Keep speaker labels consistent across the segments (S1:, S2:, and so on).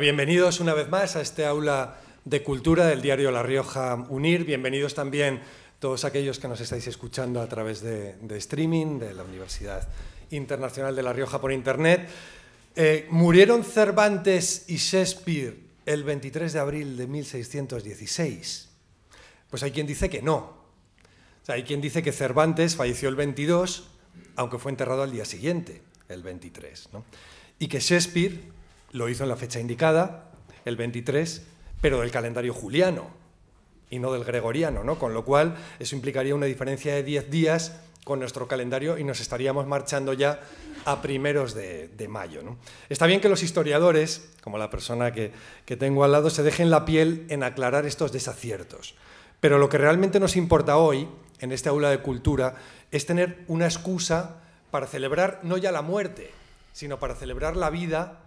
S1: Bienvenidos una vez más a este aula de cultura del diario La Rioja Unir. Bienvenidos también todos aquellos que nos estáis escuchando a través de, streaming de la Universidad Internacional de La Rioja por Internet. Eh, murieron Cervantes y Shakespeare el 23 de abril de 1616. Pues hay quien dice que no. hay quien dice que Cervantes falleció el 22, aunque fue enterrado al día siguiente, el 23. Y que Shakespeare lo hizo en la fecha indicada, el 23, pero del calendario juliano y no del gregoriano, ¿no? Con lo cual, eso implicaría una diferencia de 10 días con nuestro calendario y nos estaríamos marchando ya a primeros de, mayo. ¿no? Está bien que los historiadores, como la persona que, que tengo al lado, se dejen la piel en aclarar estos desaciertos. Pero lo que realmente nos importa hoy, en este aula de cultura, es tener una excusa para celebrar no ya la muerte, sino para celebrar la vida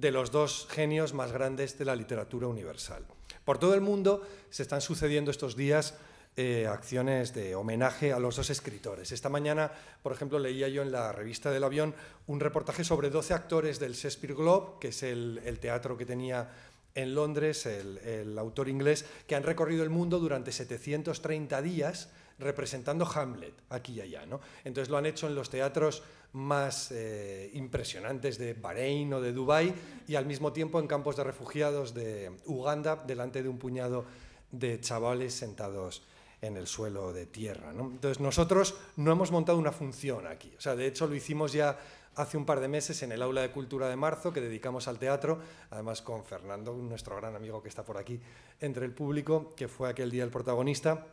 S1: de los dos genios más grandes de la literatura universal. Por todo el mundo se están sucediendo estos días eh, acciones de homenaje a los dos escritores. Esta mañana, por ejemplo, leía yo en la revista del avión un reportaje sobre 12 actores del Shakespeare Globe, que es el, teatro que tenía en Londres el, autor inglés, que han recorrido el mundo durante 730 días representando Hamlet aquí y allá. Entonces lo han hecho en los teatros más eh, impresionantes de Bahrein o de Dubái y al mismo tiempo en campos de refugiados de Uganda delante de un puñado de chavales sentados en el suelo de tierra. Entonces nosotros no hemos montado una función aquí. O sea, de hecho lo hicimos ya hace un par de meses en el aula de cultura de marzo que dedicamos al teatro, además con Fernando, nuestro gran amigo que está por aquí entre el público, que fue aquel día el protagonista.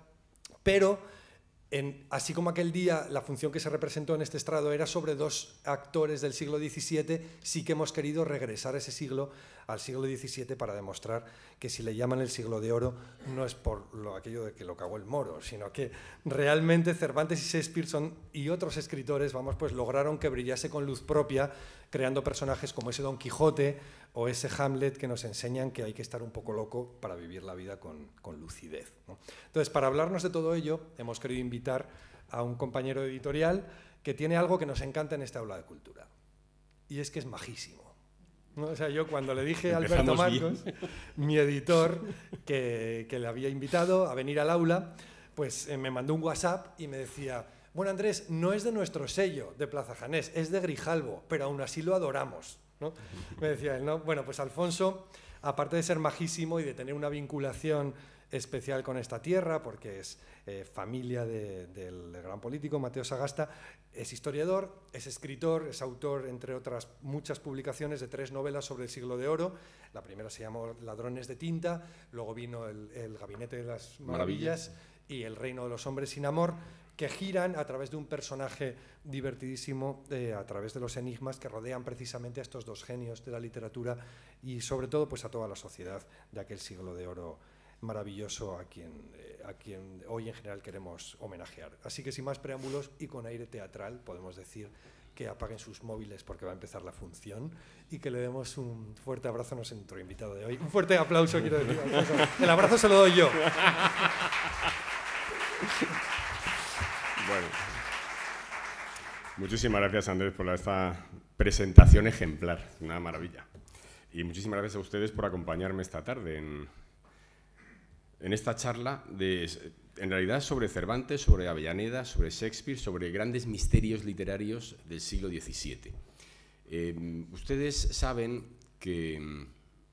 S1: Pero así como aquel día la función que se representó en este estrado era sobre dos actores del siglo XVII, sí que hemos querido regresar a ese siglo al siglo XVII para demostrar que si le llaman el siglo de oro no es por aquello de que lo cagó el moro, sino que realmente Cervantes y Shakespeare y otros escritores, vamos, pues lograron que brillase con luz propia, creando personajes como ese Don Quijote o ese Hamlet que nos enseñan que hay que estar un poco loco para vivir la vida con, lucidez. Entonces, para hablarnos de todo ello, hemos querido invitar a un compañero editorial que tiene algo que nos encanta en esta aula de cultura, y es que es majísimo. O sea, yo cuando le dije a Alberto Marcos, mi editor, que, le había invitado a venir al aula, pues eh, me mandó un WhatsApp y me decía, bueno Andrés, no es de nuestro sello de Plaza Janés, es de Grijalvo, pero aún así lo adoramos. Me decía él, ¿no? Bueno, pues Alfonso, aparte de ser majísimo y de tener una vinculación especial con esta tierra porque es eh, familia del gran político Mateo Sagasta. Es historiador, es escritor, es autor, entre otras muchas publicaciones, de tres novelas sobre el siglo de oro. La primera se llamó Ladrones de tinta, luego vino el, Gabinete de las Maravillas, y El Reino de los Hombres sin Amor, que giran a través de un personaje divertidísimo, eh, a través de los enigmas que rodean precisamente a estos dos genios de la literatura y sobre todo pues, a toda la sociedad de aquel siglo de oro maravilloso a quien, eh, a quien hoy en general queremos homenajear. Así que sin más preámbulos y con aire teatral podemos decir que apaguen sus móviles porque va a empezar la función y que le demos un fuerte abrazo a nuestro invitado de hoy. Un fuerte aplauso, quiero decir. El abrazo se lo doy yo.
S2: Bueno. Muchísimas gracias, Andrés, por esta presentación ejemplar. Una maravilla. Y muchísimas gracias a ustedes por acompañarme esta tarde en, en esta charla, de, en realidad sobre Cervantes, sobre Avellaneda, sobre Shakespeare, sobre grandes misterios literarios del siglo XVII. Em, ustedes saben que mm,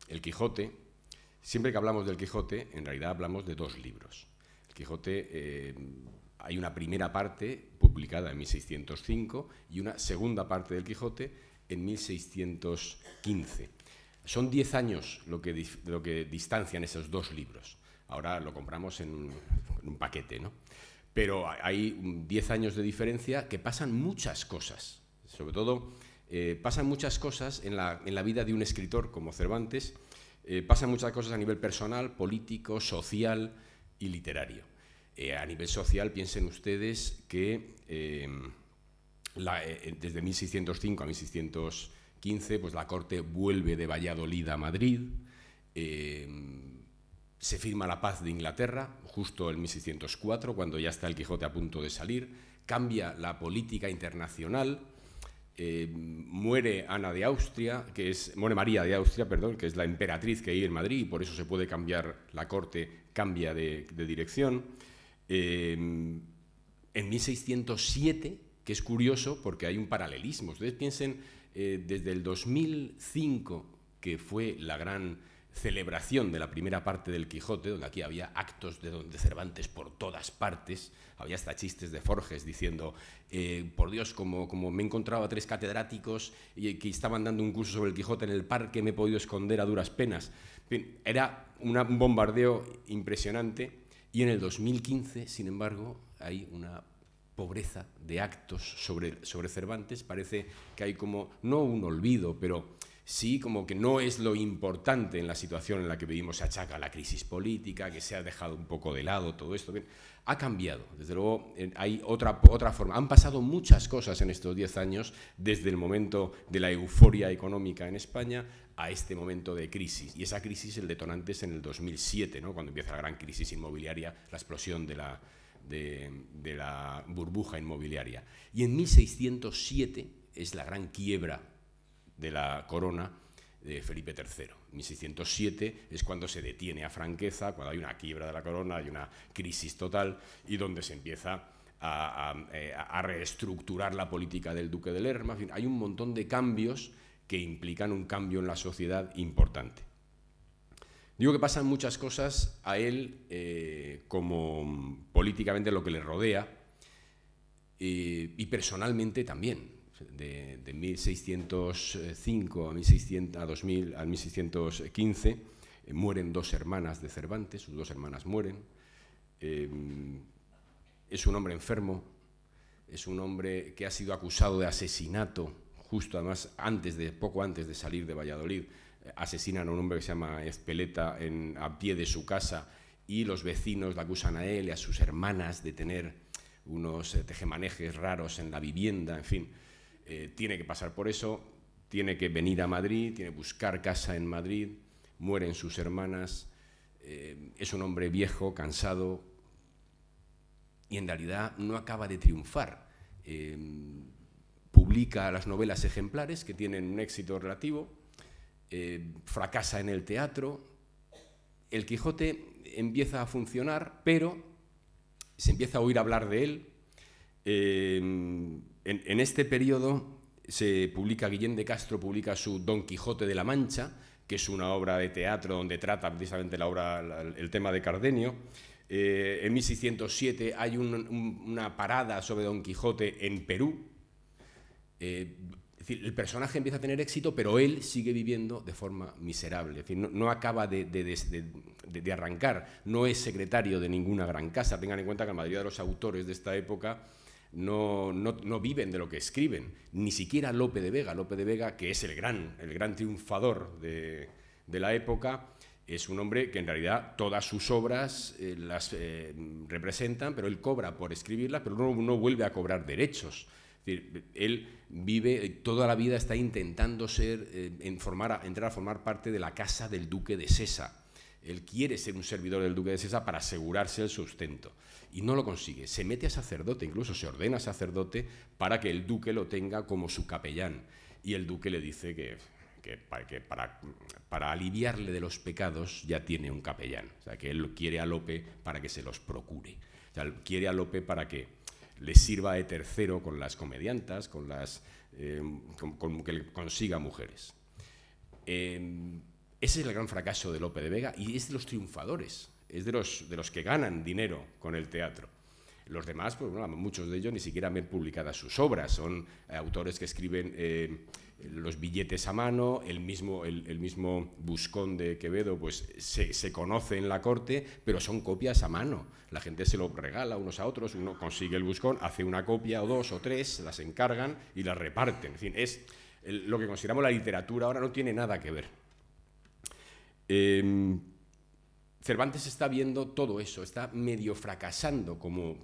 S2: el Quijote, siempre que hablamos del Quijote, en realidad hablamos de dos libros. El Quijote, em, hay una primera parte publicada en 1605 y una segunda parte del Quijote en 1615. Son diez años lo que, lo que distancian esos dos libros ahora lo compramos en un, paquete, ¿no? Pero hay 10 años de diferencia que pasan muchas cosas, sobre todo eh, pasan muchas cosas en la, vida de un escritor como Cervantes, eh, pasan muchas cosas a nivel personal, político, social y literario. Eh, a nivel social, piensen ustedes que desde 1605 a 1615, pues la corte vuelve de Valladolid a Madrid. Se firma la paz de Inglaterra, justo en 1604, cuando ya está el Quijote a punto de salir, cambia la política internacional, eh, muere Ana de Austria, que es, María de Austria, perdón, que es la emperatriz que hay en Madrid, y por eso se puede cambiar la corte, cambia de, dirección. Eh, en 1607, que es curioso porque hay un paralelismo, ustedes piensen, eh, desde el 2005, que fue la gran celebración de la primera parte del Quijote, donde aquí había actos de Cervantes por todas partes, había hasta chistes de Forges diciendo, eh, por Dios, como, me he encontrado a tres catedráticos que estaban dando un curso sobre el Quijote en el parque, me he podido esconder a duras penas. era un bombardeo impresionante y en el 2015, sin embargo, hay una pobreza de actos sobre, sobre Cervantes, parece que hay como, no un olvido, pero sí como que no es lo importante en la situación en la que vivimos, se achaca la crisis política, que se ha dejado un poco de lado todo esto. Bien, ha cambiado, desde luego eh, hay otra, otra forma. Han pasado muchas cosas en estos 10 años, desde el momento de la euforia económica en España a este momento de crisis. Y esa crisis, el detonante es en el 2007, cuando empieza la gran crisis inmobiliaria, la explosión de la, de la burbuja inmobiliaria. Y en 1607 es la gran quiebra de la corona de Felipe III. 1607 es cuando se detiene a franqueza, cuando hay una quiebra de la corona, hay una crisis total y donde se empieza a, eh, reestructurar la política del duque de Lerma. fin, hay un montón de cambios que implican un cambio en la sociedad importante. Digo que pasan muchas cosas a él eh, como políticamente lo que le rodea eh, y personalmente también de, 1605 a, 1600, a 2000, 1615, eh, mueren dos hermanas de Cervantes, sus dos hermanas mueren. Eh, es un hombre enfermo, es un hombre que ha sido acusado de asesinato, justo además antes de, poco antes de salir de Valladolid. Eh, asesinan a un hombre que se llama Espeleta a pie de su casa y los vecinos le acusan a él y a sus hermanas de tener unos tejemanejes raros en la vivienda, en fin. Eh, tiene que pasar por eso, tiene que venir a Madrid, tiene que buscar casa en Madrid, mueren sus hermanas, eh, es un hombre viejo, cansado, y en realidad no acaba de triunfar. Eh, publica las novelas ejemplares que tienen un éxito relativo, fracasa en el teatro, el Quijote empieza a funcionar, pero se empieza a oír hablar de él en, este periodo se publica, Guillén de Castro publica su Don Quijote de la Mancha, que es una obra de teatro donde trata precisamente el tema de Cardenio. Eh, en 1607 hay una parada sobre Don Quijote en Perú. Eh, el personaje empieza a tener éxito, pero él sigue viviendo de forma miserable. no, acaba de, de, arrancar, no es secretario de ninguna gran casa. Tengan en cuenta que la mayoría de los autores de esta época no, viven de lo que escriben, ni siquiera Lope de Vega. Lope de Vega, que es el gran, el gran triunfador de, la época, es un hombre que en realidad todas sus obras eh, las eh, representan, pero él cobra por escribirlas, pero no, vuelve a cobrar derechos. él vive, toda la vida está intentando ser, eh, en formar, entrar a formar parte de la casa del duque de Sesa él quiere ser un servidor del duque de Sesa para asegurarse el sustento. Y no lo consigue. Se mete a sacerdote, incluso se ordena sacerdote para que el duque lo tenga como su capellán. Y el duque le dice que, para, aliviarle de los pecados ya tiene un capellán. O sea, que él quiere a Lope para que se los procure. O sea, quiere a Lope para que le sirva de tercero con las comediantas, con las, eh, que consiga mujeres. Em, ese es el gran fracaso de Lope de Vega y es de los triunfadores, es de los, de los que ganan dinero con el teatro. Los demás, pues, muchos de ellos ni siquiera han publicadas sus obras, son eh, autores que escriben eh, los billetes a mano, el mismo, el, mismo Buscón de Quevedo, pues se, conoce en la corte, pero son copias a mano. La gente se lo regala unos a otros, uno consigue el Buscón, hace una copia o dos o tres, las encargan y las reparten. En fin, es lo que consideramos la literatura ahora no tiene nada que ver Em, Cervantes está viendo todo eso, está medio fracasando como,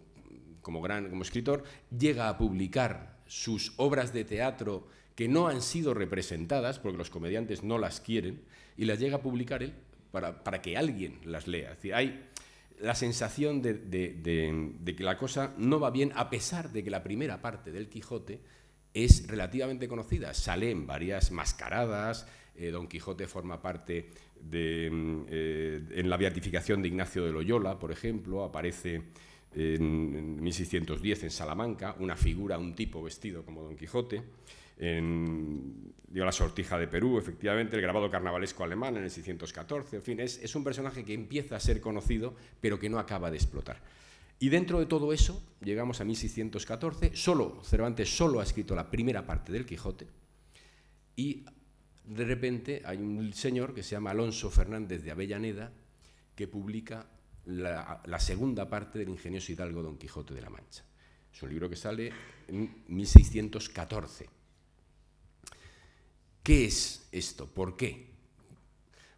S2: como, gran, como escritor, llega a publicar sus obras de teatro que no han sido representadas, porque los comediantes no las quieren, y las llega a publicar él para, que alguien las lea. hay la sensación de, que la cosa no va bien, a pesar de que la primera parte del Quijote es relativamente conocida. Sale en varias mascaradas, eh, Don Quijote forma parte de, mm, eh, en la beatificación de Ignacio de Loyola, por ejemplo, aparece en 1610 en Salamanca una figura, un tipo vestido como Don Quijote. En, dio la sortija de Perú, efectivamente, el grabado carnavalesco alemán en el 614. En fin, es, un personaje que empieza a ser conocido, pero que no acaba de explotar. Y dentro de todo eso, llegamos a 1614, solo, Cervantes solo ha escrito la primera parte del Quijote y de repente hay un señor que se llama Alonso Fernández de Avellaneda que publica la, segunda parte del ingenioso hidalgo Don Quijote de la Mancha. Es un libro que sale en 1614. ¿Qué es esto? ¿Por qué?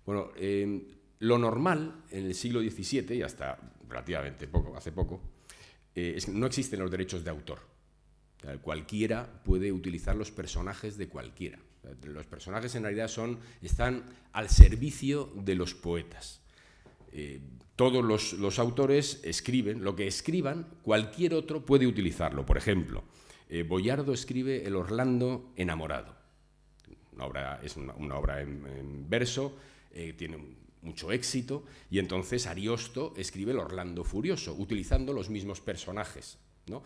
S2: Bueno, eh, lo normal en el siglo XVII, y hasta relativamente poco, hace poco, eh, es que no existen los derechos de autor. cualquiera puede utilizar los personajes de cualquiera. Los personajes en realidad son, están al servicio de los poetas. Eh, todos los, autores escriben, lo que escriban, cualquier otro puede utilizarlo. Por ejemplo, eh, Boyardo escribe El Orlando enamorado. es una, obra en, verso, eh, tiene mucho éxito, y entonces Ariosto escribe El Orlando furioso, utilizando los mismos personajes. ¿no?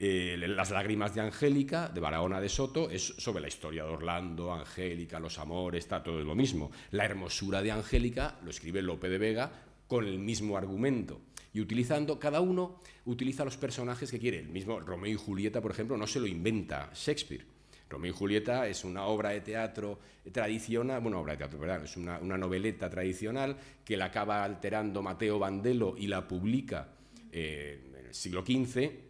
S2: Eh, Las lágrimas de Angélica, de Barahona de Soto, es sobre la historia de Orlando, Angélica, los amores, está todo lo mismo. La hermosura de Angélica lo escribe Lope de Vega con el mismo argumento. Y utilizando, cada uno utiliza los personajes que quiere. El mismo Romeo y Julieta, por ejemplo, no se lo inventa Shakespeare. Romeo y Julieta es una obra de teatro tradicional, bueno, obra de teatro, perdón, es una, noveleta tradicional que la acaba alterando Mateo Bandelo y la publica eh, en el siglo XV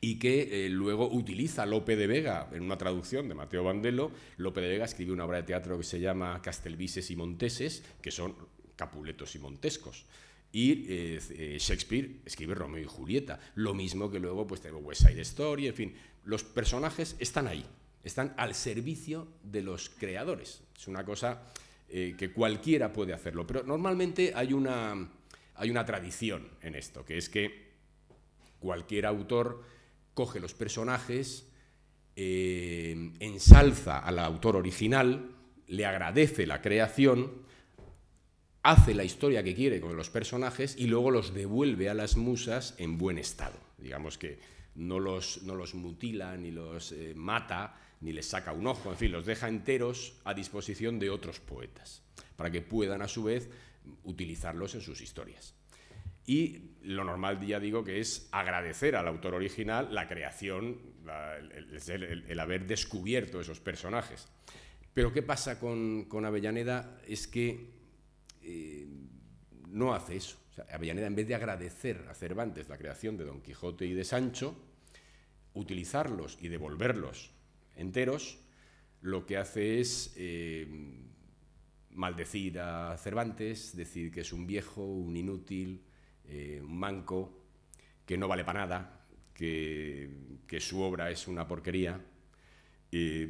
S2: y que eh, luego utiliza Lope de Vega en una traducción de Mateo Bandelo. Lope de Vega escribe una obra de teatro que se llama Castelvises y Monteses, que son Capuletos y Montescos. Y eh, eh, Shakespeare escribe Romeo y Julieta, lo mismo que luego pues tenemos West Side Story, en fin, los personajes están ahí, están al servicio de los creadores. Es una cosa que cualquiera puede hacerlo, pero normalmente hay una, hay una tradición en esto, que es que cualquier autor coge los personajes, eh, ensalza al autor original, le agradece la creación, hace la historia que quiere con los personajes y luego los devuelve a las musas en buen estado. Digamos que no los, los mutila, ni los eh, mata, ni les saca un ojo, en fin, los deja enteros a disposición de otros poetas, para que puedan a su vez utilizarlos en sus historias. Y lo normal, ya digo, que es agradecer al autor original la creación, el, haber descubierto esos personajes. Pero ¿qué pasa con, Avellaneda? Es que eh, no hace eso. Avellaneda, en vez de agradecer a Cervantes la creación de Don Quijote y de Sancho, utilizarlos y devolverlos enteros, lo que hace es eh, maldecir a Cervantes, decir que es un viejo, un inútil, eh, un manco, que no vale para nada, que, su obra es una porquería, eh,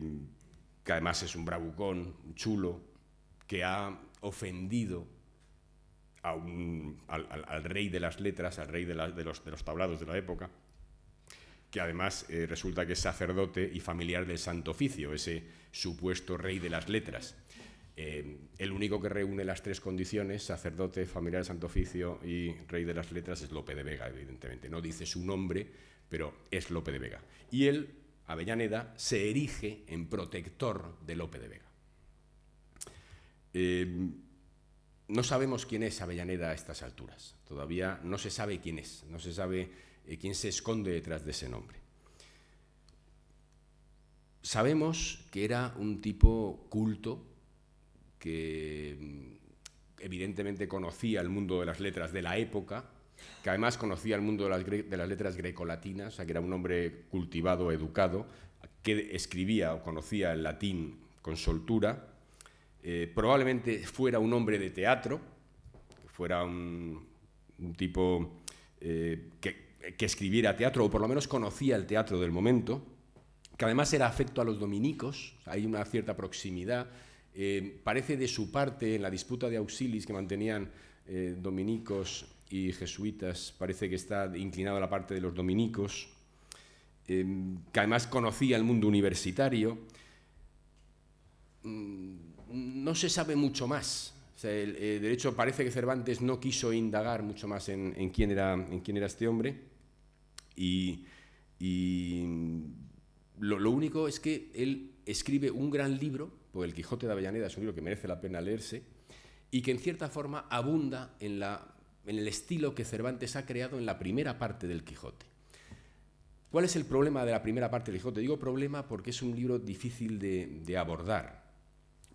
S2: que además es un bravucón, un chulo, que ha ofendido al, rey de las letras, al rey de, los, de los tablados de la época, que además eh, resulta que es sacerdote y familiar del Santo Oficio, ese supuesto rey de las letras. Eh, el único que reúne las tres condiciones, sacerdote, familiar de Santo Oficio y rey de las letras, es Lope de Vega, evidentemente. No dice su nombre, pero es Lope de Vega. Y él, Avellaneda, se erige en protector de Lope de Vega. Eh, no sabemos quién es Avellaneda a estas alturas. Todavía no se sabe quién es, no se sabe eh, quién se esconde detrás de ese nombre. Sabemos que era un tipo culto, que mm, evidentemente conocía el mundo de las letras de la época, que además conocía el mundo de las, letras grecolatinas, o sea, que era un hombre cultivado, educado, que escribía o conocía el latín con soltura, eh, probablemente fuera un hombre de teatro, fuera un, tipo eh, que escribiera teatro, o por lo menos conocía el teatro del momento, que además era afecto a los dominicos, hay una cierta proximidad, eh, parece de su parte, en la disputa de auxilis que mantenían eh, dominicos y jesuitas, parece que está inclinado a la parte de los dominicos, eh, que además conocía el mundo universitario. Mm, no se sabe mucho más. de hecho, parece que Cervantes no quiso indagar mucho más en, quién, era, este hombre. Y, lo único es que él escribe un gran libro el Quijote de Avellaneda es un libro que merece la pena leerse y que en cierta forma abunda en, el estilo que Cervantes ha creado en la primera parte del Quijote. ¿Cuál es el problema de la primera parte del Quijote? Digo problema porque es un libro difícil de, abordar.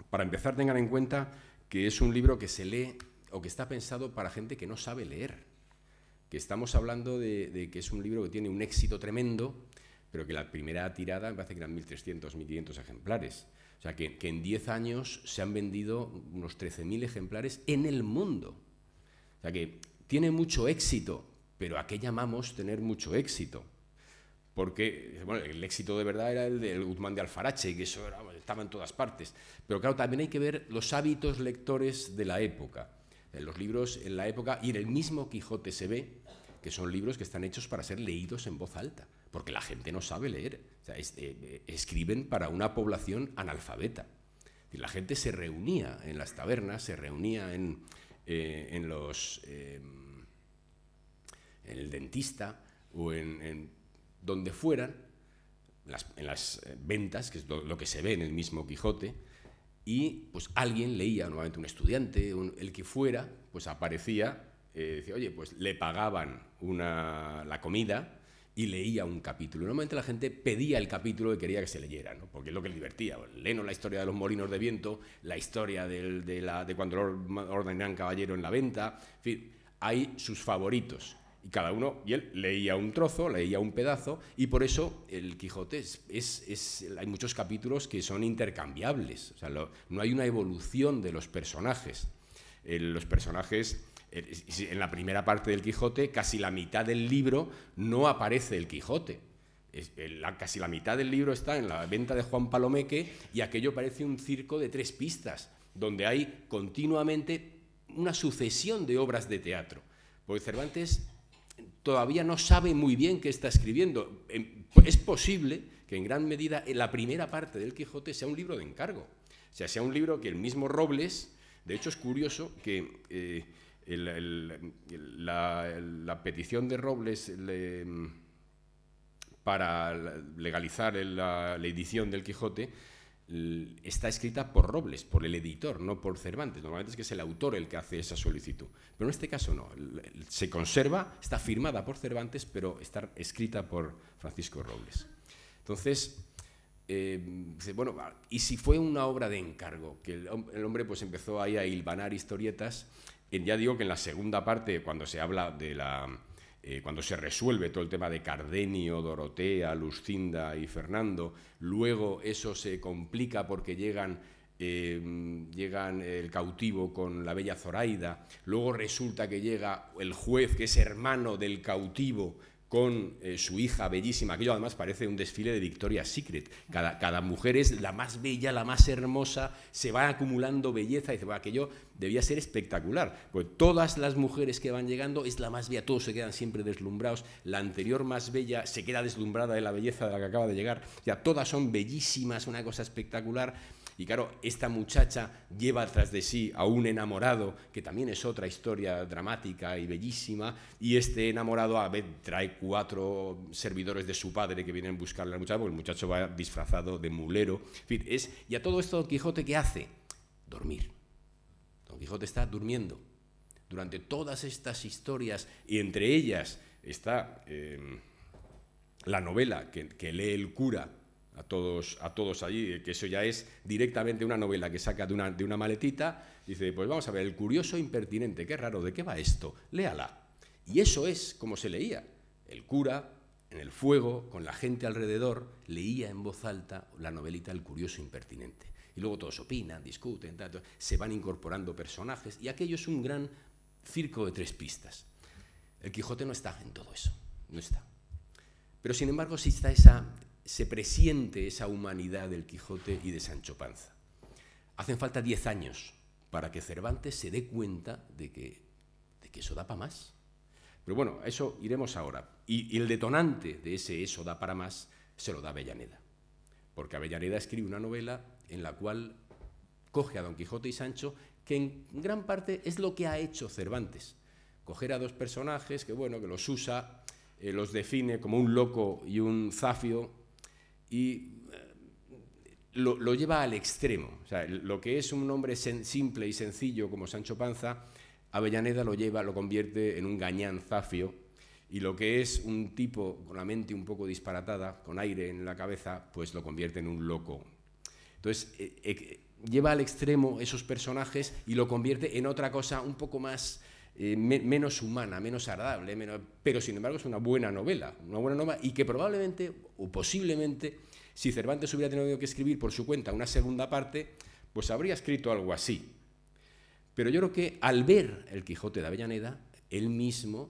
S2: Para empezar, tengan en cuenta que es un libro que se lee o que está pensado para gente que no sabe leer, que estamos hablando de, que es un libro que tiene un éxito tremendo, pero que la primera tirada me parece que eran 1.300, 1.500 ejemplares. O sea, que, en 10 años se han vendido unos 13.000 ejemplares en el mundo. O sea, que tiene mucho éxito, pero ¿a qué llamamos tener mucho éxito? Porque bueno, el éxito de verdad era el del Guzmán de Alfarache, que eso estaba en todas partes. Pero claro, también hay que ver los hábitos lectores de la época. En los libros en la época, y en el mismo Quijote se ve, que son libros que están hechos para ser leídos en voz alta, porque la gente no sabe leer. Eh, eh, escriben para una población analfabeta. la gente se reunía en las tabernas, se reunía en, eh, los... el dentista o en, donde fueran, en las ventas, que es lo, que se ve en el mismo Quijote, y pues alguien leía, nuevamente un estudiante, el que fuera, pues aparecía eh, oye, pues le pagaban la comida y leía un capítulo. Normalmente la gente pedía el capítulo que quería que se leyera, porque es lo que le divertía. Leno la historia de los molinos de viento, la historia de, la, de cuando ordenan caballero en la venta, en fin, hay sus favoritos. Y cada uno, y él leía un trozo, leía un pedazo, y por eso el Quijote es, hay muchos capítulos que son intercambiables, o sea, no hay una evolución de los personajes. Eh, los personajes en la primera parte del Quijote, casi la mitad del libro no aparece el Quijote. Eh, casi la mitad del libro está en la venta de Juan Palomeque y aquello parece un circo de tres pistas, donde hay continuamente una sucesión de obras de teatro. Porque Cervantes todavía no sabe muy bien qué está escribiendo. Es posible que en gran medida la primera parte del Quijote sea un libro de encargo. O sea, sea un libro que el mismo Robles, de hecho es curioso que eh, la, petición de Robles eh, para legalizar la, edición del Quijote está escrita por Robles, por el editor, no por Cervantes. Normalmente es que es el autor el que hace esa solicitud. Pero en este caso no. Se conserva, está firmada por Cervantes, pero está escrita por Francisco Robles. Entonces, eh, bueno, y si fue una obra de encargo, que el, hombre pues empezó ahí a hilvanar historietas ya digo que en la segunda parte, cuando se habla de la... Eh, cuando se resuelve todo el tema de Cardenio, Dorotea, Lucinda y Fernando, luego eso se complica porque llegan em, llegan el cautivo con la bella Zoraida, luego resulta que llega el juez, que es hermano del cautivo, con eh, su hija bellísima. Aquello además parece un desfile de Victoria's Secret. Cada, cada, mujer es la más bella, la más hermosa, se va acumulando belleza y dice, bueno, aquello debía ser espectacular. pues todas las mujeres que van llegando es la más bella, todos se quedan siempre deslumbrados. La anterior más bella se queda deslumbrada de la belleza de la que acaba de llegar. Ya todas son bellísimas, una cosa espectacular y claro, esta muchacha lleva tras de sí a un enamorado, que también es otra historia dramática y bellísima, y este enamorado trae cuatro servidores de su padre que vienen a buscarle la muchacha, porque el muchacho va disfrazado de mulero. En fin, es, y a todo esto Don Quijote, ¿qué hace? Dormir. Don Quijote está durmiendo. Durante todas estas historias, y entre ellas está eh, la novela que lee el cura a todos, a todos allí, eh, que eso ya es directamente una novela que saca de una, de una maletita, dice, pues vamos a ver, el curioso impertinente, qué raro, ¿de qué va esto? Léala. Y eso es como se leía. El cura, en el fuego, con la gente alrededor, leía en voz alta la novelita El curioso impertinente. Y luego todos opinan, discuten, se van incorporando personajes, y aquello es un gran circo de tres pistas. El Quijote no está en todo eso, no está. Pero sin embargo sí está esa, se presiente esa humanidad del Quijote y de Sancho Panza. Hacen falta 10 años para que Cervantes se dé cuenta de que, de que eso da para más. Pero bueno, a eso iremos ahora. Y, el detonante de ese eso da para más se lo da Avellaneda. Porque Avellaneda escribe una novela en la cual coge a Don Quijote y Sancho, que en gran parte es lo que ha hecho Cervantes. Coger a dos personajes que, bueno, que los usa, eh, los define como un loco y un zafio, y eh, lo, lleva al extremo. lo que es un hombre simple y sencillo como Sancho Panza, Avellaneda lo lleva, lo convierte en un gañán zafio. Y lo que es un tipo con la mente un poco disparatada, con aire en la cabeza, pues lo convierte en un loco. Entonces, eh, eh, lleva al extremo esos personajes y lo convierte en otra cosa un poco más eh, menos humana, menos agradable, pero sin embargo es una buena novela, una buena novela y que probablemente o posiblemente si Cervantes hubiera tenido que escribir por su cuenta una segunda parte, pues habría escrito algo así. Pero yo creo que al ver el Quijote de Avellaneda, él mismo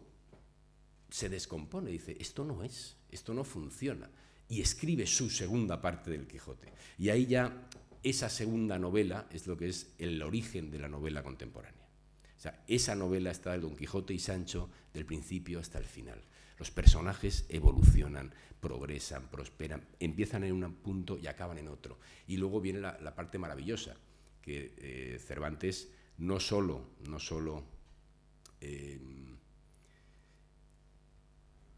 S2: se descompone, dice, esto no es, esto no funciona, y escribe su segunda parte del Quijote. Y ahí ya esa segunda novela es lo que es el origen de la novela contemporánea esa novela está de Don Quijote y Sancho del principio hasta el final. Los personajes evolucionan, progresan, prosperan, empiezan en un punto y acaban en otro. Y luego viene la, parte maravillosa, que eh, Cervantes no solo, no solo em,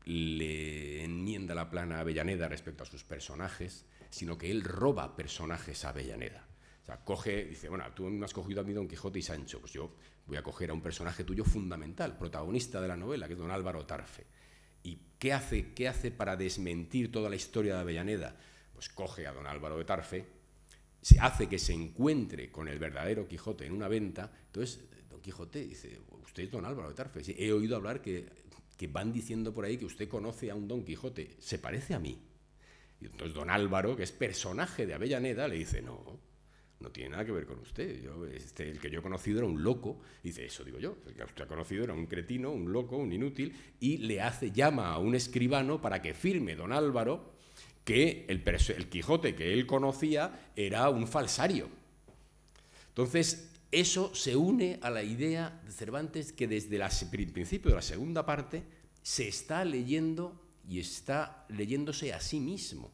S2: le enmienda la plana a Avellaneda respecto a sus personajes, sino que él roba personajes a Avellaneda. O sea, coge, dice, bueno, tú me has cogido a mí Don Quijote y Sancho, pues yo voy a coger a un personaje tuyo fundamental, protagonista de la novela, que es don Álvaro Tarfe. ¿Y qué hace, qué hace para desmentir toda la historia de Avellaneda? Pues coge a don Álvaro de Tarfe, se hace que se encuentre con el verdadero Quijote en una venta, entonces don Quijote dice, usted es don Álvaro de Tarfe, he oído hablar que, que van diciendo por ahí que usted conoce a un don Quijote, se parece a mí. Y entonces don Álvaro, que es personaje de Avellaneda, le dice, no, no tiene nada que ver con usted. Yo, este, el que yo he conocido era un loco, dice, eso digo yo, el que usted ha conocido era un cretino, un loco, un inútil, y le hace, llama a un escribano para que firme don Álvaro que el, el Quijote que él conocía era un falsario. Entonces, eso se une a la idea de Cervantes que desde el principio de la segunda parte se está leyendo y está leyéndose a sí mismo.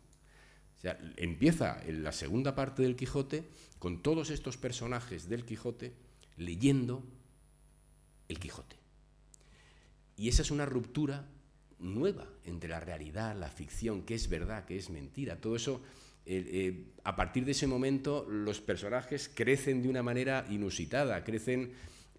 S2: O sea, empieza en la segunda parte del Quijote con todos estos personajes del Quijote leyendo el Quijote. Y esa es una ruptura nueva entre la realidad, la ficción, que es verdad, que es mentira. Todo eso, eh, a partir de ese momento, los personajes crecen de una manera inusitada, crecen...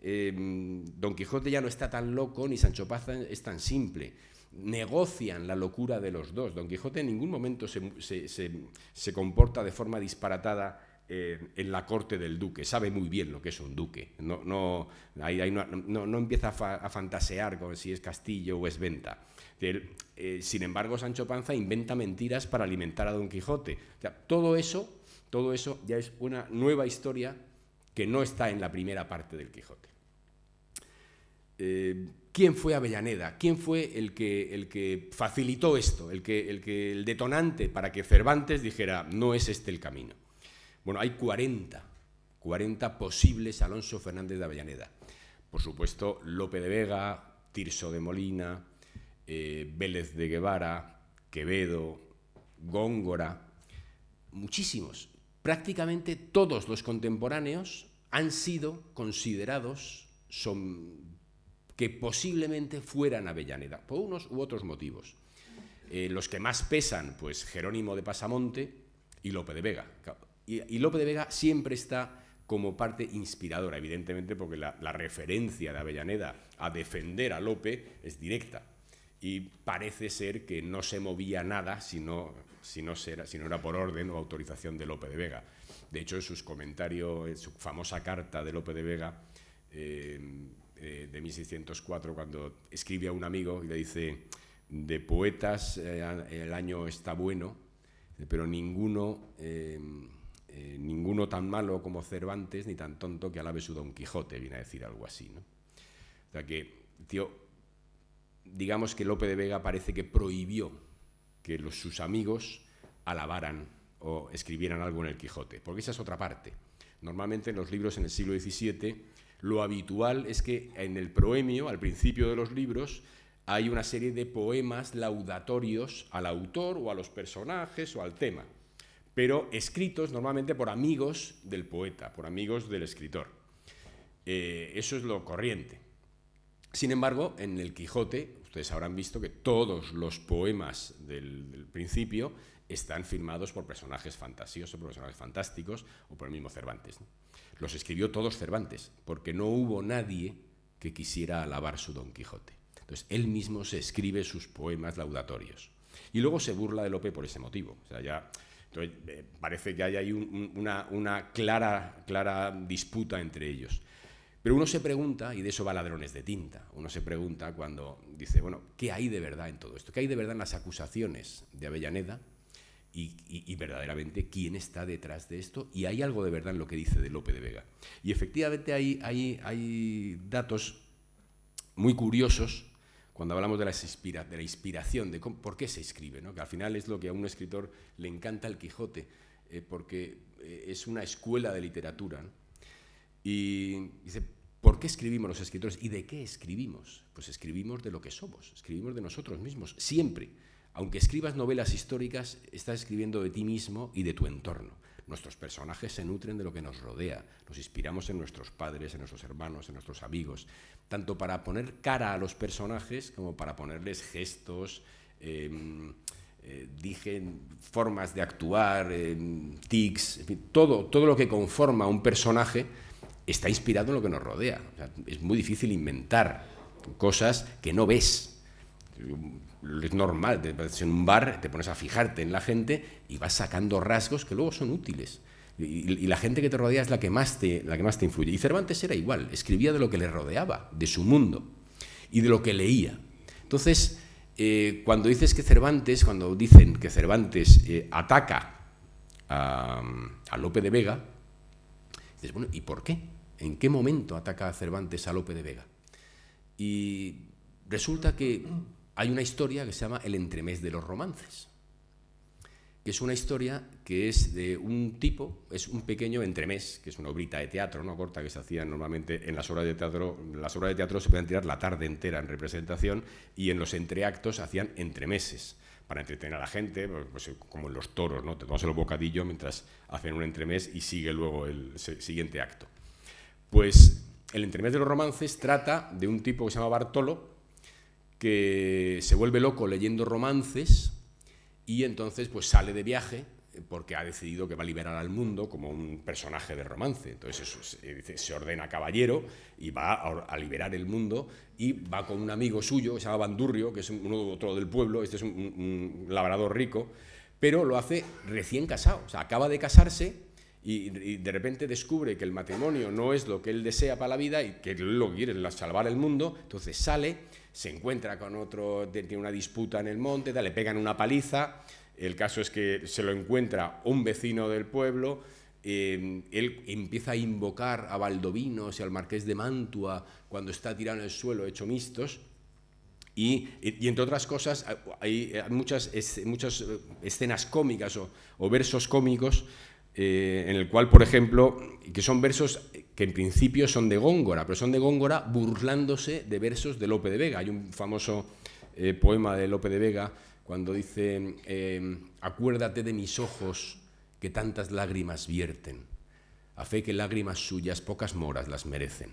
S2: Eh, Don Quijote ya no está tan loco, ni Sancho Paz es tan simple. Negocian la locura de los dos. Don Quijote en ningún momento se comporta de forma disparatada en la corte del duque, sabe muy bien lo que es un duque. No, no, no, no, empieza a, fantasear con si es castillo o es venta. Eh, sin embargo, Sancho Panza inventa mentiras para alimentar a Don Quijote. todo eso, todo eso ya es una nueva historia que no está en la primera parte del Quijote. Eh, ¿Quién fue Avellaneda? ¿Quién fue el que, el que facilitó esto? El, que, el, que, el detonante para que Cervantes dijera, no es este el camino. Bueno, hay 40, 40 posibles Alonso Fernández de Avellaneda. Por supuesto, Lope de Vega, Tirso de Molina, eh, Vélez de Guevara, Quevedo, Góngora, muchísimos. Prácticamente todos los contemporáneos han sido considerados son, que posiblemente fueran Avellaneda, por unos u otros motivos. Eh, los que más pesan, pues Jerónimo de Pasamonte y Lope de Vega y, Lope de Vega siempre está como parte inspiradora, evidentemente, porque la, referencia de Avellaneda a defender a Lope es directa. Y parece ser que no se movía nada si no, era, si era por orden o autorización de Lope de Vega. De hecho, en sus comentarios, en su famosa carta de Lope de Vega eh, eh, de 1604, cuando escribe a un amigo y le dice, de poetas eh, el año está bueno, pero ninguno eh, ninguno tan malo como Cervantes, ni tan tonto que alabe su Don Quijote, viene a decir algo así. ¿no? O sea que, tío, digamos que Lope de Vega parece que prohibió que los, sus amigos alabaran o escribieran algo en el Quijote, porque esa es otra parte. Normalmente en los libros en el siglo XVII lo habitual es que en el proemio, al principio de los libros, hay una serie de poemas laudatorios al autor o a los personajes o al tema pero escritos normalmente por amigos del poeta, por amigos del escritor. Eh, eso es lo corriente. Sin embargo, en el Quijote, ustedes habrán visto que todos los poemas del, principio están firmados por personajes fantasiosos, por personajes fantásticos o por el mismo Cervantes. Los escribió todos Cervantes, porque no hubo nadie que quisiera alabar su Don Quijote. Entonces, él mismo se escribe sus poemas laudatorios. Y luego se burla de Lope por ese motivo. O sea, ya entonces, eh, parece que hay ahí una, clara, clara disputa entre ellos. Pero uno se pregunta, y de eso va ladrones de tinta, uno se pregunta cuando dice, bueno, ¿qué hay de verdad en todo esto? ¿Qué hay de verdad en las acusaciones de Avellaneda? Y, verdaderamente quién está detrás de esto. Y hay algo de verdad en lo que dice de Lope de Vega. Y efectivamente hay, hay, hay datos muy curiosos cuando hablamos de, la inspiración, de por qué se escribe, que al final es lo que a un escritor le encanta el Quijote, eh, porque eh, es una escuela de literatura. Y dice, ¿por qué escribimos los escritores y de qué escribimos? Pues escribimos de lo que somos, escribimos de nosotros mismos, siempre. Aunque escribas novelas históricas, estás escribiendo de ti mismo y de tu entorno. Nuestros personajes se nutren de lo que nos rodea, nos inspiramos en nuestros padres, en nuestros hermanos, en nuestros amigos, tanto para poner cara a los personajes como para ponerles gestos, em, eh, formas de actuar, em, tics, todo, todo lo que conforma un personaje está inspirado en lo que nos rodea. es muy difícil inventar cosas que no ves es normal, te pones en un bar, te pones a fijarte en la gente y vas sacando rasgos que luego son útiles. Y, la gente que te rodea es la que, más te, la que más te influye. Y Cervantes era igual, escribía de lo que le rodeaba, de su mundo y de lo que leía. Entonces, eh, cuando dices que Cervantes, cuando dicen que Cervantes eh, ataca a, a, Lope de Vega, dices, bueno, ¿y por qué? ¿En qué momento ataca a Cervantes a Lope de Vega? Y resulta que hay una historia que se llama El entremés de los romances, que es una historia que es de un tipo, es un pequeño entremés, que es una obrita de teatro, no corta, que se hacía normalmente en las obras de teatro, las obras de teatro se pueden tirar la tarde entera en representación y en los entreactos hacían entremeses para entretener a la gente, pues, pues, como en los toros, ¿no? Te tomas el bocadillo mientras hacen un entremés y sigue luego el siguiente acto. Pues el entremés de los romances trata de un tipo que se llama Bartolo, que se vuelve loco leyendo romances y entonces pues sale de viaje porque ha decidido que va a liberar al mundo como un personaje de romance. Entonces eso, eh, se ordena caballero y va a, liberar el mundo y va con un amigo suyo, que se llama Bandurrio, que es uno, otro del pueblo, este es un, un labrador rico, pero lo hace recién casado, o sea, acaba de casarse y, de repente descubre que el matrimonio no es lo que él desea para la vida y que lo quiere salvar el mundo, entonces sale, se encuentra con otro, tiene una disputa en el monte, le pegan una paliza, el caso es que se lo encuentra un vecino del pueblo, eh, él empieza a invocar a Valdovinos y al marqués de Mantua cuando está tirado en el suelo hecho mistos. Y, entre otras cosas, hay muchas, muchas eh, escenas cómicas o versos cómicos eh, en el cual, por ejemplo, que son versos que en principio son de Góngora, pero son de Góngora burlándose de versos de Lope de Vega. Hay un famoso eh, poema de Lope de Vega cuando dice, em, acuérdate de mis ojos que tantas lágrimas vierten, a fe que lágrimas suyas pocas moras las merecen.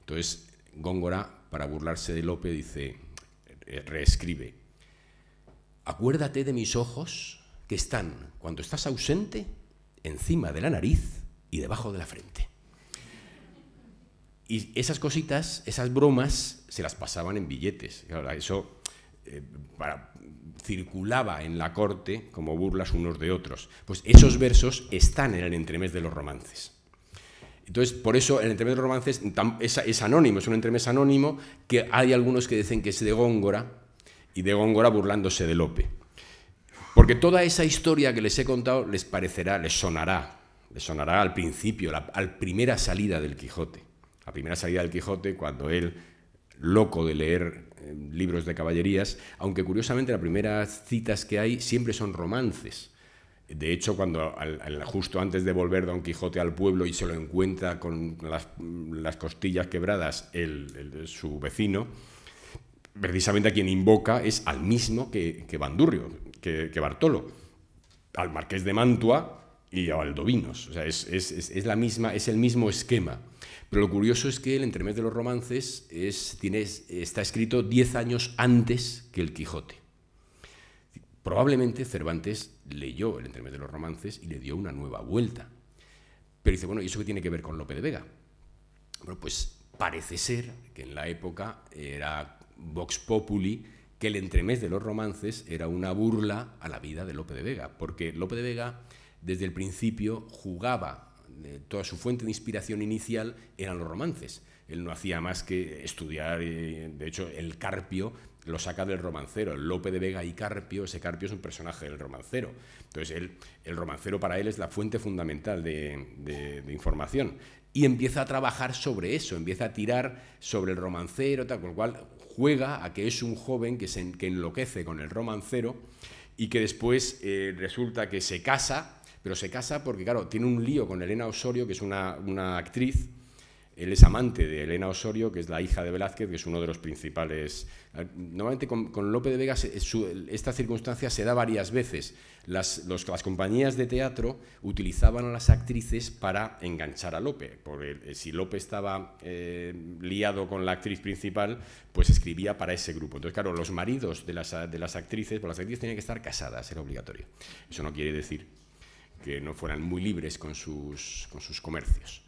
S2: Entonces, Góngora, para burlarse de Lope, dice, eh, reescribe, acuérdate de mis ojos que están, cuando estás ausente, encima de la nariz y debajo de la frente. Y esas cositas, esas bromas, se las pasaban en billetes. Eso eh, para, circulaba en la corte como burlas unos de otros. Pues esos versos están en el entremés de los romances. Entonces, por eso el entremés de los romances es, es anónimo, es un entremés anónimo que hay algunos que dicen que es de Góngora y de Góngora burlándose de Lope. Porque toda esa historia que les he contado les parecerá, les sonará, les sonará al principio, la, al primera salida del Quijote. La primera salida del Quijote cuando él, loco de leer eh, libros de caballerías, aunque curiosamente las primeras citas que hay siempre son romances. De hecho, cuando al, justo antes de volver Don Quijote al pueblo y se lo encuentra con las, costillas quebradas el, su vecino, precisamente a quien invoca es al mismo que, que Bandurrio que, Bartolo, al marqués de Mantua y a Valdovinos. O sea, es, la misma, es el mismo esquema. Pero lo curioso es que el entremés de los romances es, está escrito diez años antes que el Quijote. Probablemente Cervantes leyó el entremés de los romances y le dio una nueva vuelta. Pero dice, bueno, ¿y eso qué tiene que ver con Lope de Vega? Bueno, pues parece ser que en la época era Vox Populi que el entremés de los romances era una burla a la vida de Lope de Vega, porque Lope de Vega desde el principio jugaba, eh, toda su fuente de inspiración inicial eran los romances. Él no hacía más que estudiar, eh, de hecho, el Carpio lo saca del romancero, Lope de Vega y Carpio, ese Carpio es un personaje del romancero. Entonces, él, el romancero para él es la fuente fundamental de, información y empieza a trabajar sobre eso, empieza a tirar sobre el romancero, tal, con lo cual juega a que es un joven que, se, que enloquece con el romancero y que después eh, resulta que se casa, pero se casa porque, claro, tiene un lío con Elena Osorio, que es una, una actriz, él es amante de Elena Osorio, que es la hija de Velázquez, que es uno de los principales. Eh, normalmente con, Lope de Vega eh, esta circunstancia se da varias veces. Las, compañías de teatro utilizaban a las actrices para enganchar a Lope. Porque eh, si Lope estaba liado con la actriz principal, pues escribía para ese grupo. Entonces, claro, los maridos de las, actrices, por pues las actrices tenían que estar casadas, era obligatorio. Eso no quiere decir que no fueran muy libres con sus comercios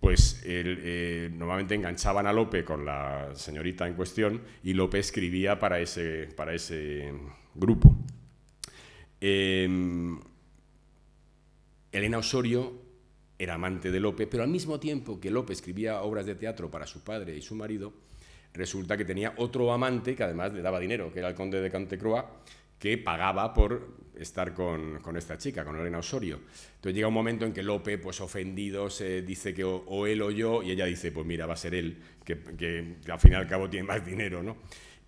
S2: pues eh, normalmente enganchaban a Lope con la señorita en cuestión y Lope escribía para ese, para ese grupo. Em, Elena Osorio era amante de Lope, pero al mismo tiempo que Lope escribía obras de teatro para su padre y su marido, resulta que tenía otro amante que además le daba dinero, que era el conde de Cantecroa, que pagaba por estar con, con, esta chica, con Elena Osorio. Entonces llega un momento en que Lope, pues ofendido, se dice que o, él o yo, y ella dice, pues mira, va a ser él, que, al fin y al cabo tiene más dinero, ¿no?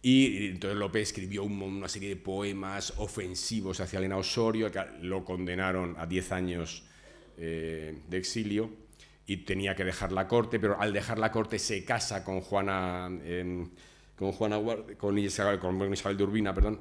S2: Y entonces Lope escribió una serie de poemas ofensivos hacia Elena Osorio, que lo condenaron a 10 años eh, de exilio y tenía que dejar la corte, pero al dejar la corte se casa con Juana, em, con, Juana con, Isabel, con Isabel de Urbina, perdón,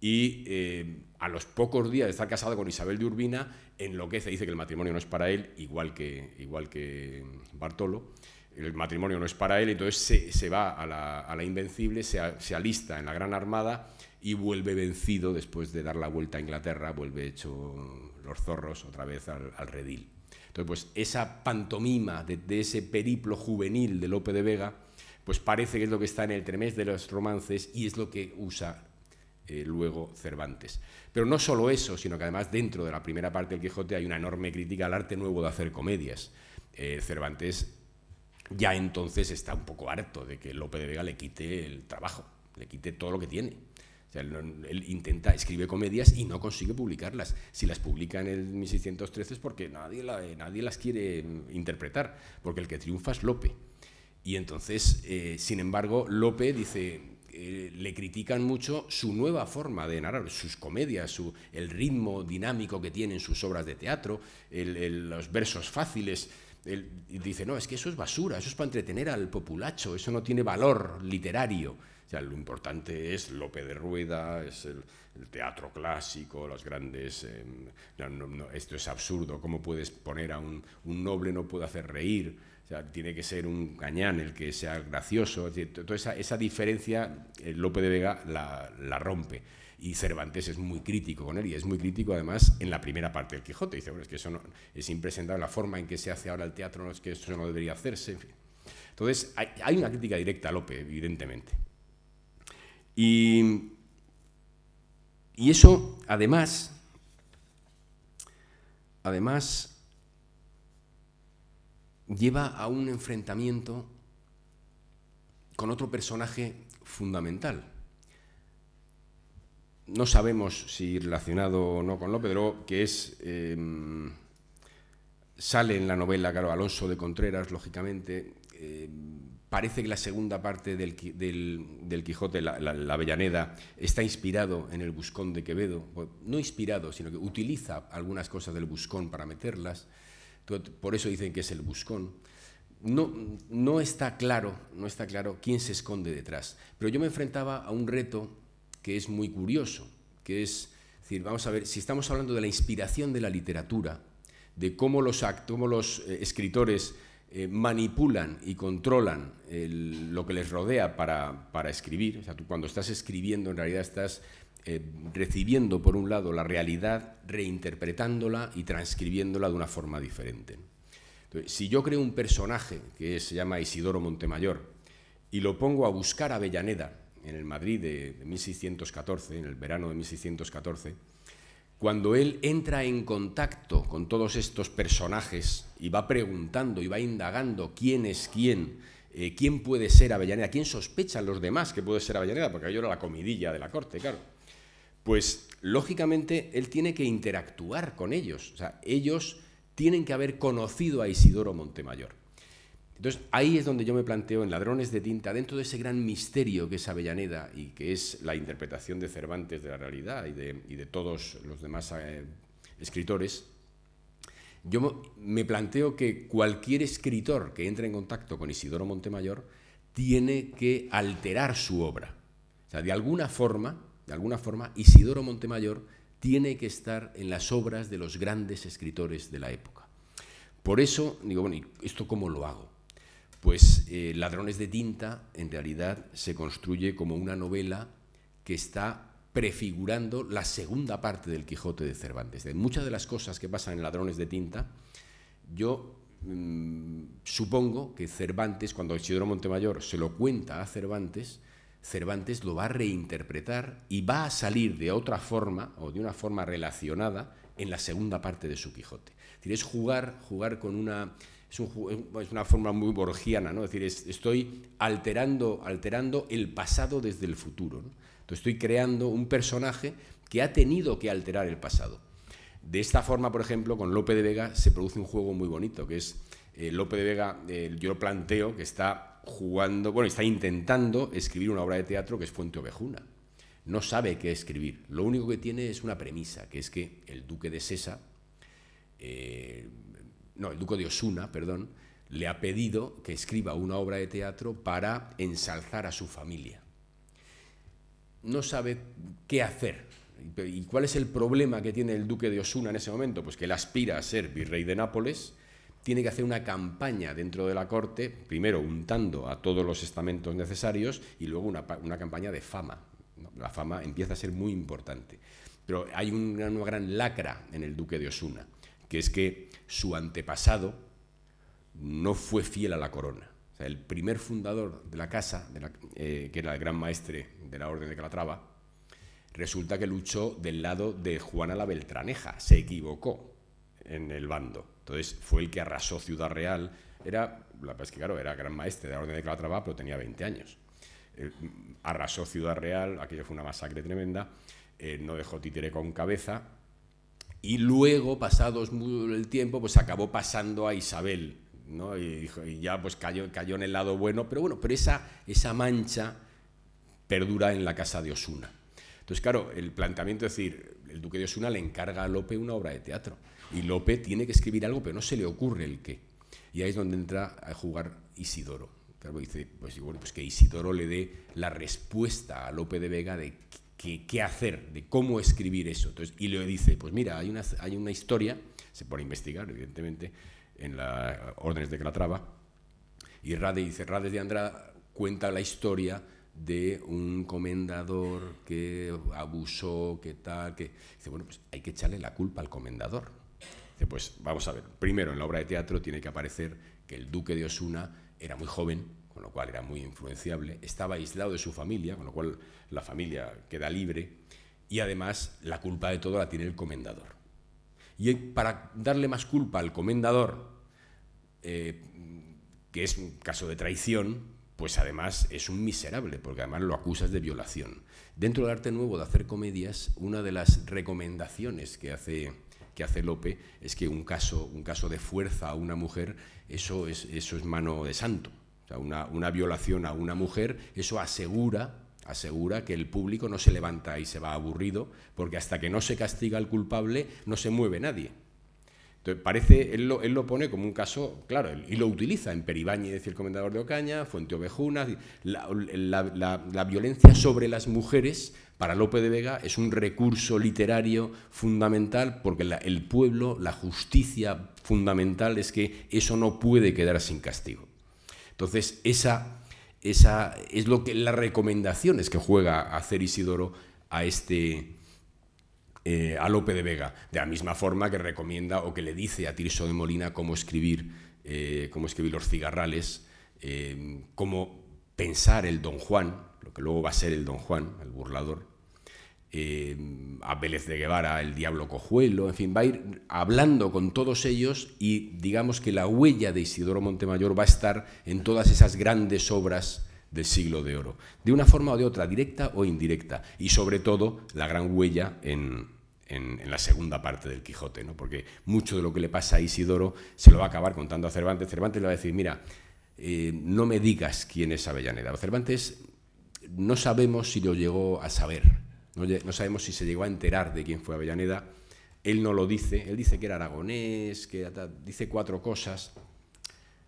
S2: y eh, a los pocos días de estar casado con Isabel de Urbina, enloquece, dice que el matrimonio no es para él, igual que, igual que Bartolo, el matrimonio no es para él, entonces se, se va a la, Invencible, se, alista en la Gran Armada y vuelve vencido después de dar la vuelta a Inglaterra, vuelve hecho los zorros otra vez al, redil. Entonces, pues esa pantomima de, ese periplo juvenil de Lope de Vega, pues parece que es lo que está en el tremés de los romances y es lo que usa eh, luego Cervantes. Pero no solo eso, sino que además dentro de la primera parte del Quijote hay una enorme crítica al arte nuevo de hacer comedias. Eh, Cervantes ya entonces está un poco harto de que Lope de Vega le quite el trabajo, le quite todo lo que tiene. él, intenta, escribe comedias y no consigue publicarlas. Si las publica en el 1613 es porque nadie, eh, nadie las quiere mm, interpretar, porque el que triunfa es Lope. Y entonces, sin embargo, Lope dice, eh, le critican mucho su nueva forma de narrar, sus comedias, el ritmo dinámico que tienen sus obras de teatro, los versos fáciles. dicen dice, no, es que eso es basura, eso es para entretener al populacho, eso no tiene valor literario. lo importante es Lope de Rueda, es el, teatro clásico, los grandes... Em, esto es absurdo, ¿cómo puedes poner a un noble no puede hacer reír? tiene que ser un cañán el que sea gracioso. toda esa, diferencia eh, Lope de Vega la, rompe. Y Cervantes es muy crítico con él y es muy crítico además en la primera parte del Quijote. Dice, bueno, es que eso no, es impresentable la forma en que se hace ahora el teatro, no es que eso no debería hacerse. Entonces, hay, una crítica directa a Lope, evidentemente. Y, y eso, además, además lleva a un enfrentamiento con otro personaje fundamental. No sabemos si relacionado o no con López, pero que es... Em, sale en la novela, claro, Alonso de Contreras, lógicamente. Em, parece que la segunda parte del, Quijote, la, Avellaneda, está inspirado en el Buscón de Quevedo. No inspirado, sino que utiliza algunas cosas del Buscón para meterlas por eso dicen que es el buscón. No, no, está claro, no está claro quién se esconde detrás. Pero yo me enfrentaba a un reto que es muy curioso, que es, decir, vamos a ver, si estamos hablando de la inspiración de la literatura, de cómo los, los eh, escritores eh, manipulan y controlan lo que les rodea para, para escribir, o sea, tú cuando estás escribiendo en realidad estás eh, recibiendo por un lado la realidad, reinterpretándola y transcribiéndola de una forma diferente. si yo creo un personaje que se llama Isidoro Montemayor y lo pongo a buscar a Avellaneda en el Madrid de, 1614, en el verano de 1614, cuando él entra en contacto con todos estos personajes y va preguntando y va indagando quién es quién, eh, quién puede ser Avellaneda, quién sospechan los demás que puede ser Avellaneda, porque yo era la comidilla de la corte, claro. Pues lógicamente él tiene que interactuar con ellos, o sea, ellos tienen que haber conocido a Isidoro Montemayor. Entonces ahí es donde yo me planteo en Ladrones de Tinta, dentro de ese gran misterio que es Avellaneda y que es la interpretación de Cervantes de la realidad y de, todos los demás eh, escritores, yo me planteo que cualquier escritor que entre en contacto con Isidoro Montemayor tiene que alterar su obra. O sea, de alguna forma de alguna forma, Isidoro Montemayor tiene que estar en las obras de los grandes escritores de la época. Por eso, digo, bueno, ¿y esto cómo lo hago? Pues eh, Ladrones de tinta, en realidad, se construye como una novela que está prefigurando la segunda parte del Quijote de Cervantes. De muchas de las cosas que pasan en Ladrones de Tinta, yo mm, supongo que Cervantes, cuando Isidoro Montemayor se lo cuenta a Cervantes, Cervantes lo va a reinterpretar y va a salir de otra forma o de una forma relacionada en la segunda parte de su Quijote. Es jugar, jugar con una es, una forma muy borgiana, ¿no? Es decir, estoy alterando, alterando el pasado desde el futuro. estoy creando un personaje que ha tenido que alterar el pasado. De esta forma, por ejemplo, con Lope de Vega se produce un juego muy bonito, que es eh, Lope de Vega, eh, yo planteo que está jugando, bueno, está intentando escribir una obra de teatro que es Fuente Ovejuna. No sabe qué escribir. Lo único que tiene es una premisa, que es que el duque de Sesa, eh, no, el duque de Osuna, perdón, le ha pedido que escriba una obra de teatro para ensalzar a su familia. No sabe qué hacer. ¿Y cuál es el problema que tiene el duque de Osuna en ese momento? Pues que él aspira a ser virrey de Nápoles tiene que hacer una campaña dentro de la corte, primero untando a todos los estamentos necesarios y luego una, campaña de fama. La fama empieza a ser muy importante. Pero hay una, gran lacra en el duque de Osuna, que es que su antepasado no fue fiel a la corona. el primer fundador de la casa, eh, que era el gran maestre de la Orden de Calatrava, resulta que luchó del lado de Juana la Beltraneja, se equivocó en el bando entonces fue el que arrasó Ciudad Real. Era, la claro, era gran maestre de la Orden de Calatrava, pero tenía 20 años. Eh, arrasó Ciudad Real, aquello fue una masacre tremenda, eh, no dejó títere con cabeza, y luego, pasados el tiempo, pues acabó pasando a Isabel, ¿no? Y, ya pues cayó, en el lado bueno, pero bueno, pero esa, esa mancha perdura en la casa de Osuna. Entonces, claro, el planteamiento es decir, el duque de Osuna le encarga a Lope una obra de teatro. Y Lope tiene que escribir algo, pero no se le ocurre el qué. Y ahí es donde entra a jugar Isidoro. Claro, dice, pues, bueno, pues que Isidoro le dé la respuesta a Lope de Vega de qué, hacer, de cómo escribir eso. Entonces, y le dice, pues mira, hay una, hay una historia, se pone a investigar, evidentemente, en las órdenes de Calatrava, y Rade dice, Rade de Andra cuenta la historia de un comendador que abusó, que tal, que... Dice, bueno, pues hay que echarle la culpa al comendador, pues vamos a ver, primero en la obra de teatro tiene que aparecer que el duque de Osuna era muy joven, con lo cual era muy influenciable, estaba aislado de su familia, con lo cual la familia queda libre, y además la culpa de todo la tiene el comendador. Y para darle más culpa al comendador, eh, que es un caso de traición, pues además es un miserable, porque además lo acusas de violación. Dentro del arte nuevo de hacer comedias, una de las recomendaciones que hace que hace Lope es que un caso, un caso de fuerza a una mujer, eso es, eso es mano de santo. una, una violación a una mujer, eso asegura asegura que el público no se levanta y se va aburrido, porque hasta que no se castiga al culpable no se mueve nadie. Entonces, parece, él lo, pone como un caso, claro, y lo utiliza en Peribáñez, el comendador de Ocaña, Fuente Ovejuna. la, violencia sobre las mujeres para Lope de Vega es un recurso literario fundamental porque el pueblo, la justicia fundamental es que eso no puede quedar sin castigo. Entonces, esa, esa es lo que las recomendaciones que juega hacer Isidoro a este, eh, a Lope de Vega, de la misma forma que recomienda o que le dice a Tirso de Molina cómo escribir, eh, cómo escribir los cigarrales, eh, cómo pensar el Don Juan, lo que luego va a ser el Don Juan, el burlador, a Vélez de Guevara, el Diablo Cojuelo, en fin, va a ir hablando con todos ellos y digamos que la huella de Isidoro Montemayor va a estar en todas esas grandes obras del siglo de oro, de una forma o de otra, directa o indirecta, y sobre todo la gran huella en, la segunda parte del Quijote, ¿no? porque mucho de lo que le pasa a Isidoro se lo va a acabar contando a Cervantes. Cervantes le va a decir, mira, eh, no me digas quién es Avellaneda. Cervantes no sabemos si lo llegó a saber, no, no, sabemos si se llegó a enterar de quién fue Avellaneda. Él no lo dice, él dice que era aragonés, que dice cuatro cosas,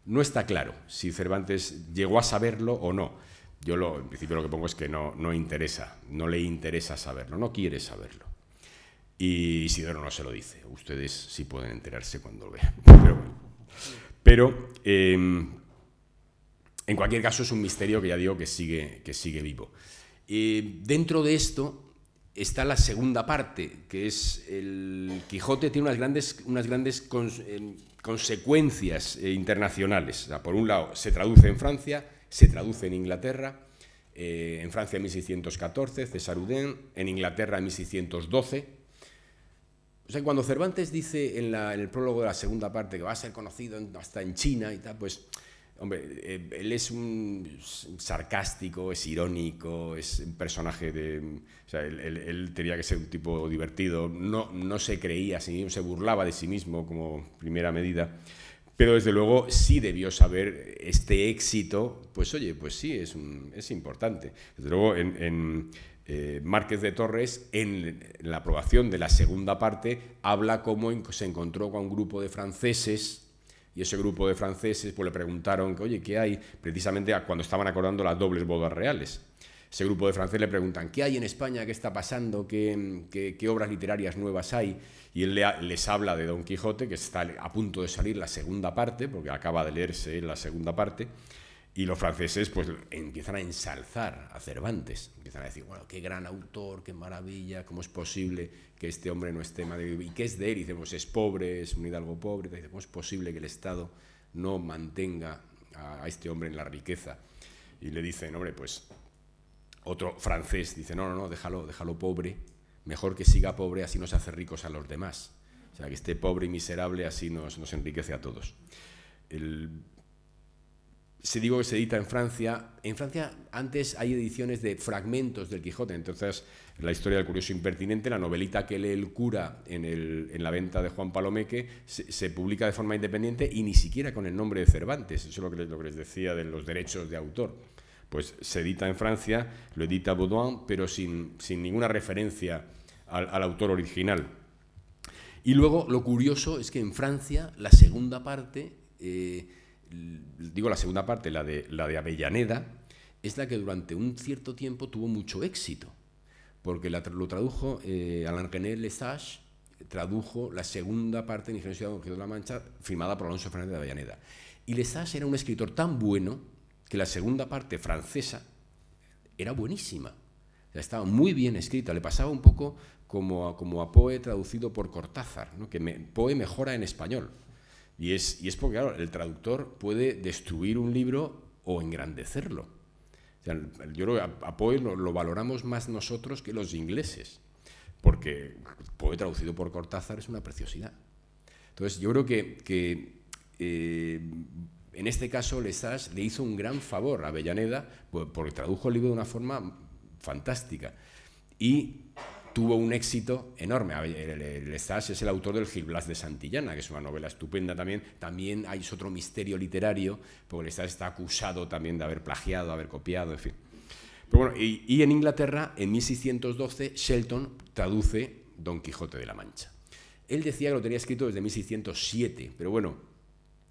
S2: no está claro si Cervantes llegó a saberlo o no. Yo lo, en principio lo que pongo es que no, no interesa, no le interesa saberlo, no quiere saberlo. Y Isidoro no se lo dice. Ustedes sí pueden enterarse cuando lo vean. Pero, em, en cualquier caso es un misterio que ya digo que sigue, que sigue vivo. Eh, dentro de esto está la segunda parte, que es el Quijote tiene unas grandes, unas grandes em, consecuencias eh, internacionales. por un lado, se traduce en Francia, se traduce en Inglaterra, eh, en Francia 1614, César Udén, en Inglaterra en 1612. O sea, cuando Cervantes dice en, en, el prólogo de la segunda parte que va a ser conocido hasta en China y tal, pues Hombre, eh, él es un sarcástico, es irónico, es un personaje de... O sea, él, tenía que ser un tipo divertido, no, no se creía, sí, se burlaba de sí mismo como primera medida, pero desde luego sí debió saber este éxito, pues oye, pues sí, es, es importante. Desde luego en, eh, Márquez de Torres, en la aprobación de la segunda parte, habla cómo se encontró con un grupo de franceses y ese grupo de franceses pues, le preguntaron, que, oye, ¿qué hay? Precisamente cuando estaban acordando las dobles bodas reales. Ese grupo de franceses le preguntan, ¿qué hay en España? ¿Qué está pasando? ¿Qué, obras literarias nuevas hay? Y él les habla de Don Quijote, que está a punto de salir la segunda parte, porque acaba de leerse la segunda parte. Y los franceses pues empiezan a ensalzar a Cervantes, empiezan a decir, bueno, qué gran autor, qué maravilla, cómo es posible que este hombre no esté madre? y qué es de él, y dice, pues es pobre, es un hidalgo pobre, y cómo es posible que el Estado no mantenga a, este hombre en la riqueza. Y le dicen, hombre, pues otro francés dice, no, no, no, déjalo, déjalo pobre, mejor que siga pobre, así nos hace ricos a los demás. O sea, que esté pobre y miserable, así nos, nos enriquece a todos. El, si digo que se edita en Francia, en Francia antes hay ediciones de fragmentos del Quijote, entonces la historia del curioso impertinente, la novelita que lee el cura en, la venta de Juan Palomeque, se, publica de forma independiente y ni siquiera con el nombre de Cervantes, eso es lo que, les, decía de los derechos de autor. Pues se edita en Francia, lo edita Baudouin, pero sin, ninguna referencia al, autor original. Y luego lo curioso es que en Francia la segunda parte... Eh, digo la segunda parte, la de, la de Avellaneda, es la que durante un cierto tiempo tuvo mucho éxito, porque lo tradujo eh, Alain René Lesage, tradujo la segunda parte de Ingeniería de la Mancha, firmada por Alonso Fernández de Avellaneda. Y Lesage era un escritor tan bueno que la segunda parte francesa era buenísima. estaba muy bien escrita, le pasaba un poco como a, Poe traducido por Cortázar, ¿no? que Poe mejora en español. Y es, porque, claro, el traductor puede destruir un libro o engrandecerlo. yo creo que a, Poe lo, valoramos más nosotros que los ingleses, porque Poe traducido por Cortázar es una preciosidad. Entonces, yo creo que, eh, en este caso Lesage le hizo un gran favor a Avellaneda pues, porque tradujo el libro de una forma fantástica. Y tuvo un éxito enorme. Lesage es el autor del Gil Blas de Santillana, que es una novela estupenda también. También hay otro misterio literario, porque Stas está acusado también de haber plagiado, haber copiado, en fin. y, en Inglaterra, en 1612, Shelton traduce Don Quijote de la Mancha. Él decía que lo tenía escrito desde 1607, pero bueno,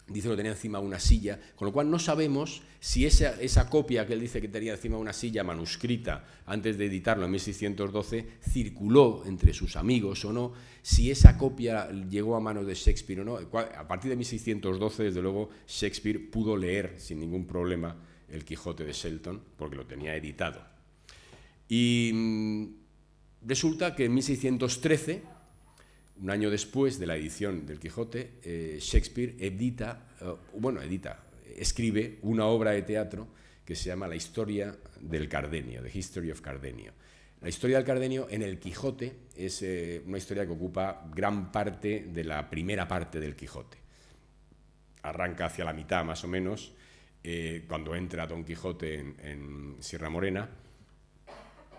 S2: dice que tenía encima una silla, con lo cual no sabemos si esa, copia que él dice que tenía encima una silla manuscrita antes de editarlo en 1612 circuló entre sus amigos o no, si esa copia llegó a manos de Shakespeare o no. A partir de 1612, desde luego, Shakespeare pudo leer sin ningún problema el Quijote de Shelton porque lo tenía editado. Y mm, resulta que en 1613 un año después de la edición del Quijote, eh, Shakespeare edita, eh, bueno, edita, escribe una obra de teatro que se llama La historia del Cardenio, The History of Cardenio. La historia del Cardenio en el Quijote es eh, una historia que ocupa gran parte de la primera parte del Quijote. Arranca hacia la mitad más o menos, cuando entra Don Quijote en Sierra Morena,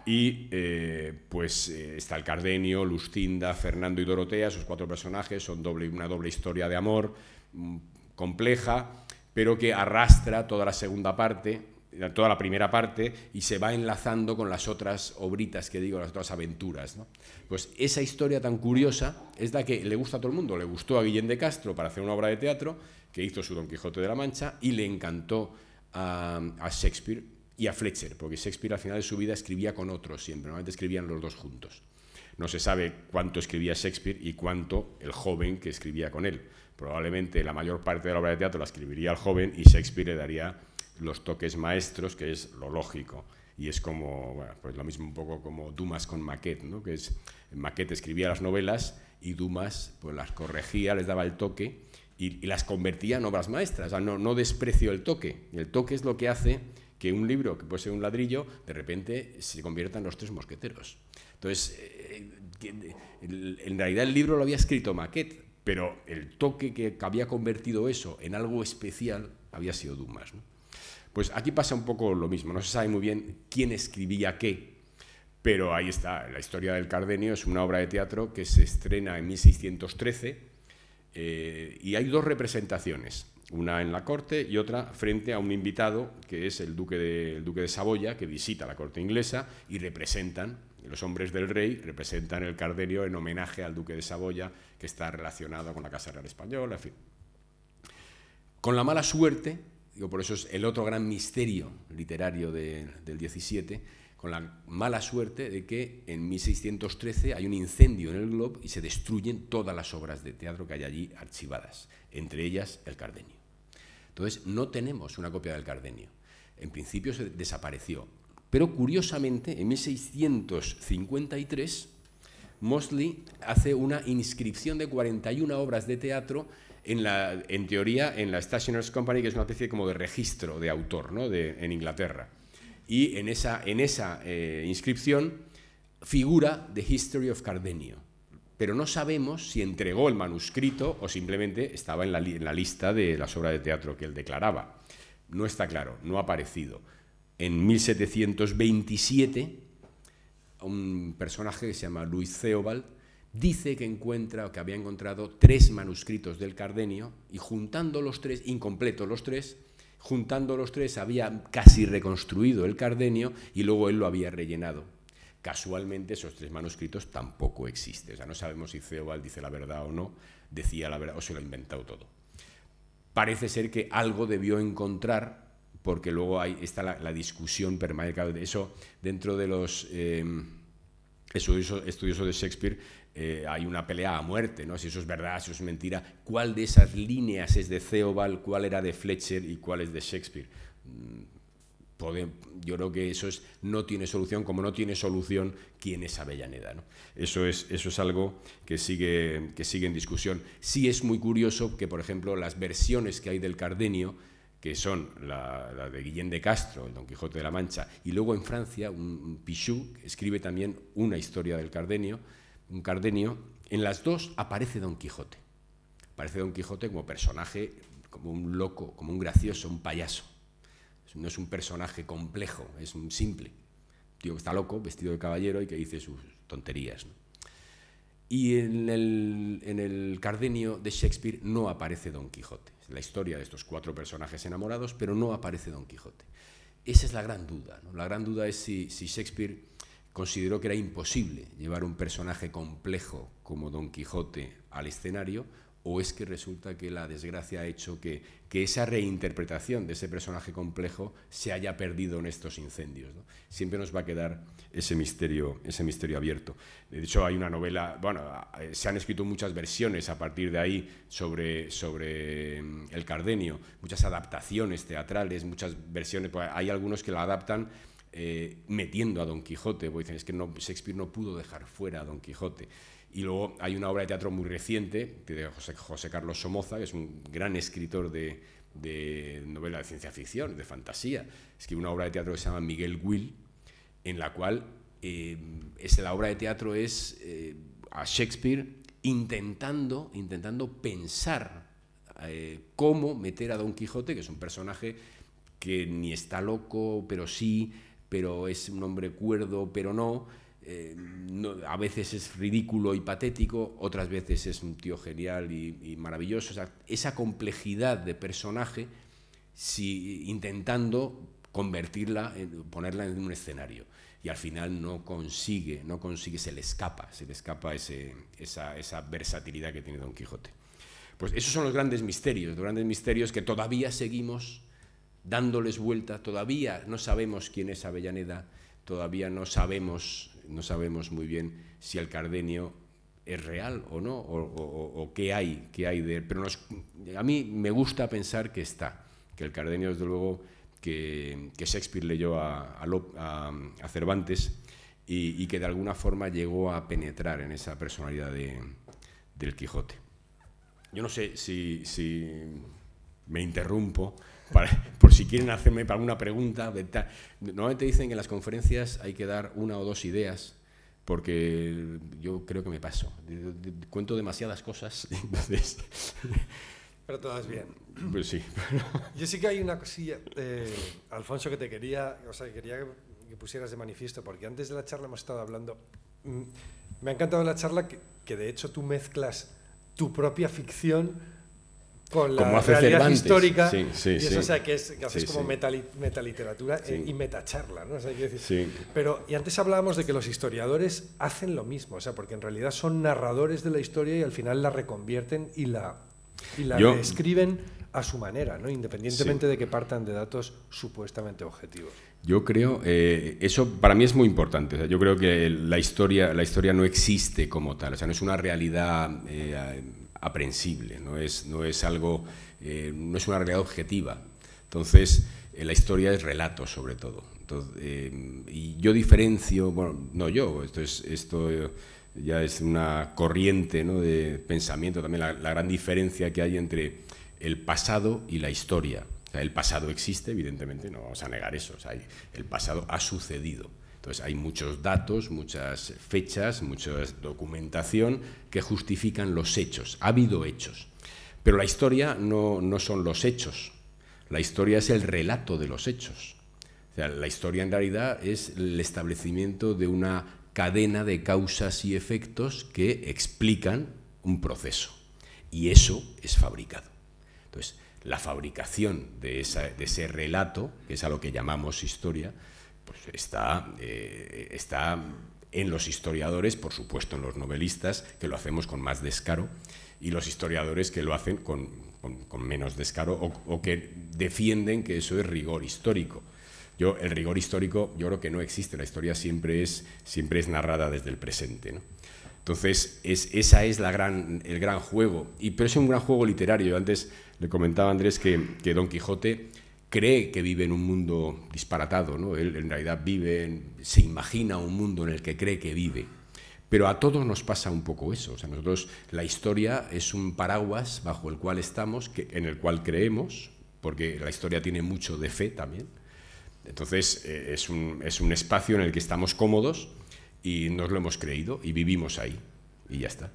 S2: y eh, pues eh, está el Cardenio, Lustinda, Fernando y Dorotea, esos cuatro personajes, son una doble historia de amor mm, compleja, pero que arrastra toda la segunda parte, eh, toda la primera parte, y se va enlazando con las otras obritas que digo, las otras aventuras. Pues esa historia tan curiosa es la que le gusta a todo el mundo. Le gustó a Guillén de Castro para hacer una obra de teatro, que hizo su Don Quijote de la Mancha, y le encantó a Shakespeare y a Fletcher, porque Shakespeare al final de su vida escribía con otros siempre, normalmente escribían los dos juntos. No se sabe cuánto escribía Shakespeare y cuánto el joven que escribía con él. Probablemente la mayor parte de la obra de teatro la escribiría el joven y Shakespeare le daría los toques maestros, que es lo lógico. Y es como, bueno, pues lo mismo un poco como Dumas con Maquet, ¿no? que es, Maquet escribía las novelas y Dumas pues, las corregía, les daba el toque y, las convertía en obras maestras. O sea, no, no desprecio el toque. El toque es lo que hace que un libro que puede ser un ladrillo, de repente se convierta en los tres mosqueteros. Entonces, eh, eh, en realidad el libro lo había escrito Maquet, pero el toque que había convertido eso en algo especial había sido Dumas. ¿no? Pues aquí pasa un poco lo mismo, no se sabe muy bien quién escribía qué, pero ahí está, La historia del Cardenio es una obra de teatro que se estrena en 1613 eh, y hay dos representaciones, una en la corte y otra frente a un invitado que es el duque, de, duque de Saboya, que visita la corte inglesa y representan, los hombres del rey representan el cardenio en homenaje al duque de Saboya, que está relacionado con la Casa Real Española, Con la mala suerte, digo, por eso es el otro gran misterio literario del 17, con la mala suerte de que en 1613 hay un incendio en el Globe y se destruyen todas las obras de teatro que hay allí archivadas, entre ellas el Cardenio. Entonces, no tenemos una copia del Cardenio. En principio se desapareció. Pero curiosamente, en 1653, Mosley hace una inscripción de 41 obras de teatro en, la, en teoría en la Stationers Company, que es una especie como de registro de autor ¿no? de, en Inglaterra y en esa, eh, inscripción figura The History of Cardenio, pero no sabemos si entregó el manuscrito o simplemente estaba en la, lista de las obras de teatro que él declaraba. No está claro, no ha aparecido. En 1727, un personaje que se llama Luis Theobald dice que encuentra que había encontrado tres manuscritos del Cardenio y juntando los tres, incompletos los tres, Juntando los tres había casi reconstruido el Cardenio y luego él lo había rellenado. Casualmente esos tres manuscritos tampoco existen. O sea, no sabemos si Ceobald dice la verdad o no, decía la verdad o se lo ha inventado todo. Parece ser que algo debió encontrar, porque luego está la, discusión permanente. Eso dentro de los... Eh, estudiosos de Shakespeare eh, hay una pelea a muerte, ¿no? Si eso es verdad, si eso es mentira, ¿cuál de esas líneas es de Theobald, cuál era de Fletcher y cuál es de Shakespeare? Mm, yo creo que eso no tiene solución, como no tiene solución quién es Avellaneda. Eso, es, algo que sigue, en discusión. Sí es muy curioso que, por ejemplo, las versiones que hay del Cardenio, que son la, de Guillén de Castro, el Don Quijote de la Mancha, y luego en Francia, un, un escribe también una historia del Cardenio, un Cardenio, en las dos aparece Don Quijote. Aparece Don Quijote como personaje, como un loco, como un gracioso, un payaso. No es un personaje complejo, es un simple. Un tío que está loco, vestido de caballero y que dice sus tonterías. Y en el, Cardenio de Shakespeare no aparece Don Quijote. Es la historia de estos cuatro personajes enamorados, pero no aparece Don Quijote. Esa es la gran duda. La gran duda es si, si Shakespeare consideró que era imposible llevar un personaje complejo como Don Quijote al escenario, o es que resulta que la desgracia ha hecho que, esa reinterpretación de ese personaje complejo se haya perdido en estos incendios. Siempre nos va a quedar ese misterio, ese misterio abierto. De hecho, hay una novela, bueno, se han escrito muchas versiones a partir de ahí sobre, sobre mm, el Cardenio, muchas adaptaciones teatrales, muchas versiones, pues, hay algunos que la adaptan eh, metiendo a Don Quijote, porque dicen es que Shakespeare no pudo dejar fuera a Don Quijote. Y luego hay una obra de teatro muy reciente, de José, Carlos Somoza, que es un gran escritor de, novela de ciencia ficción, de fantasía. Escribe una obra de teatro que se llama Miguel Will, en la cual eh, la obra de teatro es eh, a Shakespeare intentando, intentando pensar cómo meter a Don Quijote, que es un personaje que ni está loco, pero sí pero es un hombre cuerdo, pero eh, no. a veces es ridículo y patético, otras veces es un tío genial y, maravilloso. esa complejidad de personaje, si, intentando convertirla, en, ponerla en un escenario. Y al final no consigue, no consigue, se le escapa, se le escapa esa, esa versatilidad que tiene Don Quijote. Pues esos son los grandes misterios, los grandes misterios que todavía seguimos dándoles vuelta. Todavía no sabemos quién es Avellaneda, todavía no sabemos, no sabemos muy bien si el Cardenio es real o no, o, qué hay, qué hay de él. Pero a mí me gusta pensar que está, que el Cardenio, desde luego, que, Shakespeare leyó a, Cervantes y, que de alguna forma llegó a penetrar en esa personalidad de, del Quijote. Yo no sé si me interrumpo, por si quieren hacerme alguna pregunta. Normalmente dicen que en las conferencias hay que dar una o dos ideas, porque yo creo que me paso. Cuento demasiadas cosas, entonces... Pero todas bien. Pues sí.
S1: Yo sí que hay una cosilla, eh, Alfonso, que te quería, o sea, que quería que pusieras de manifiesto, porque antes de la charla hemos estado hablando. Mm, me ha encantado la charla que, que de hecho tú mezclas tu propia ficción con la como hace histórica. y eso, que, es, como metaliteratura y metacharla, ¿no? Pero, y antes hablábamos de que los historiadores hacen lo mismo, o sea, porque en realidad son narradores de la historia y al final la reconvierten y la, y la a su manera, ¿no? Independientemente de que partan de datos supuestamente objetivos.
S2: Yo creo, eh, eso para mí es muy importante. yo creo que la historia, la historia no existe como tal, o sea, no es una realidad eh, aprensible, no es, no es algo, eh, no es una realidad objetiva. Entonces, eh, la historia es relato sobre todo. Eh, y yo diferencio, bueno, no yo, esto es, esto ya es una corriente ¿no? de pensamiento también, la, gran diferencia que hay entre el pasado y la historia. el pasado existe, evidentemente, no vamos a negar eso. O el pasado ha sucedido entonces hay muchos datos, muchas fechas, mucha documentación que justifican los hechos. Ha habido hechos. Pero la historia no, son los hechos. La historia es el relato de los hechos. la historia en realidad es el establecimiento de una cadena de causas y efectos que explican un proceso. Y eso es fabricado. Entonces, la fabricación de ese relato, que es a lo que llamamos historia, pues está, eh, está en los historiadores, por supuesto en los novelistas, que lo hacemos con más descaro, y los historiadores que lo hacen con, menos descaro o, que defienden que eso es rigor histórico. Yo, el rigor histórico yo creo que no existe, la historia siempre es, siempre es narrada desde el presente. Entonces, es, esa es la gran, el gran juego, y, pero es un gran juego literario. Antes le comentaba a Andrés que, que Don Quijote cree que vive en un mundo disparatado, ¿no? Él en realidad vive, se imagina un mundo en el que cree que vive. Pero a todos nos pasa un poco eso. O sea, nosotros la historia es un paraguas bajo el cual estamos, que, en el cual creemos, porque la historia tiene mucho de fe también. Entonces eh, es, un, espacio en el que estamos cómodos y nos lo hemos creído y vivimos ahí y ya está.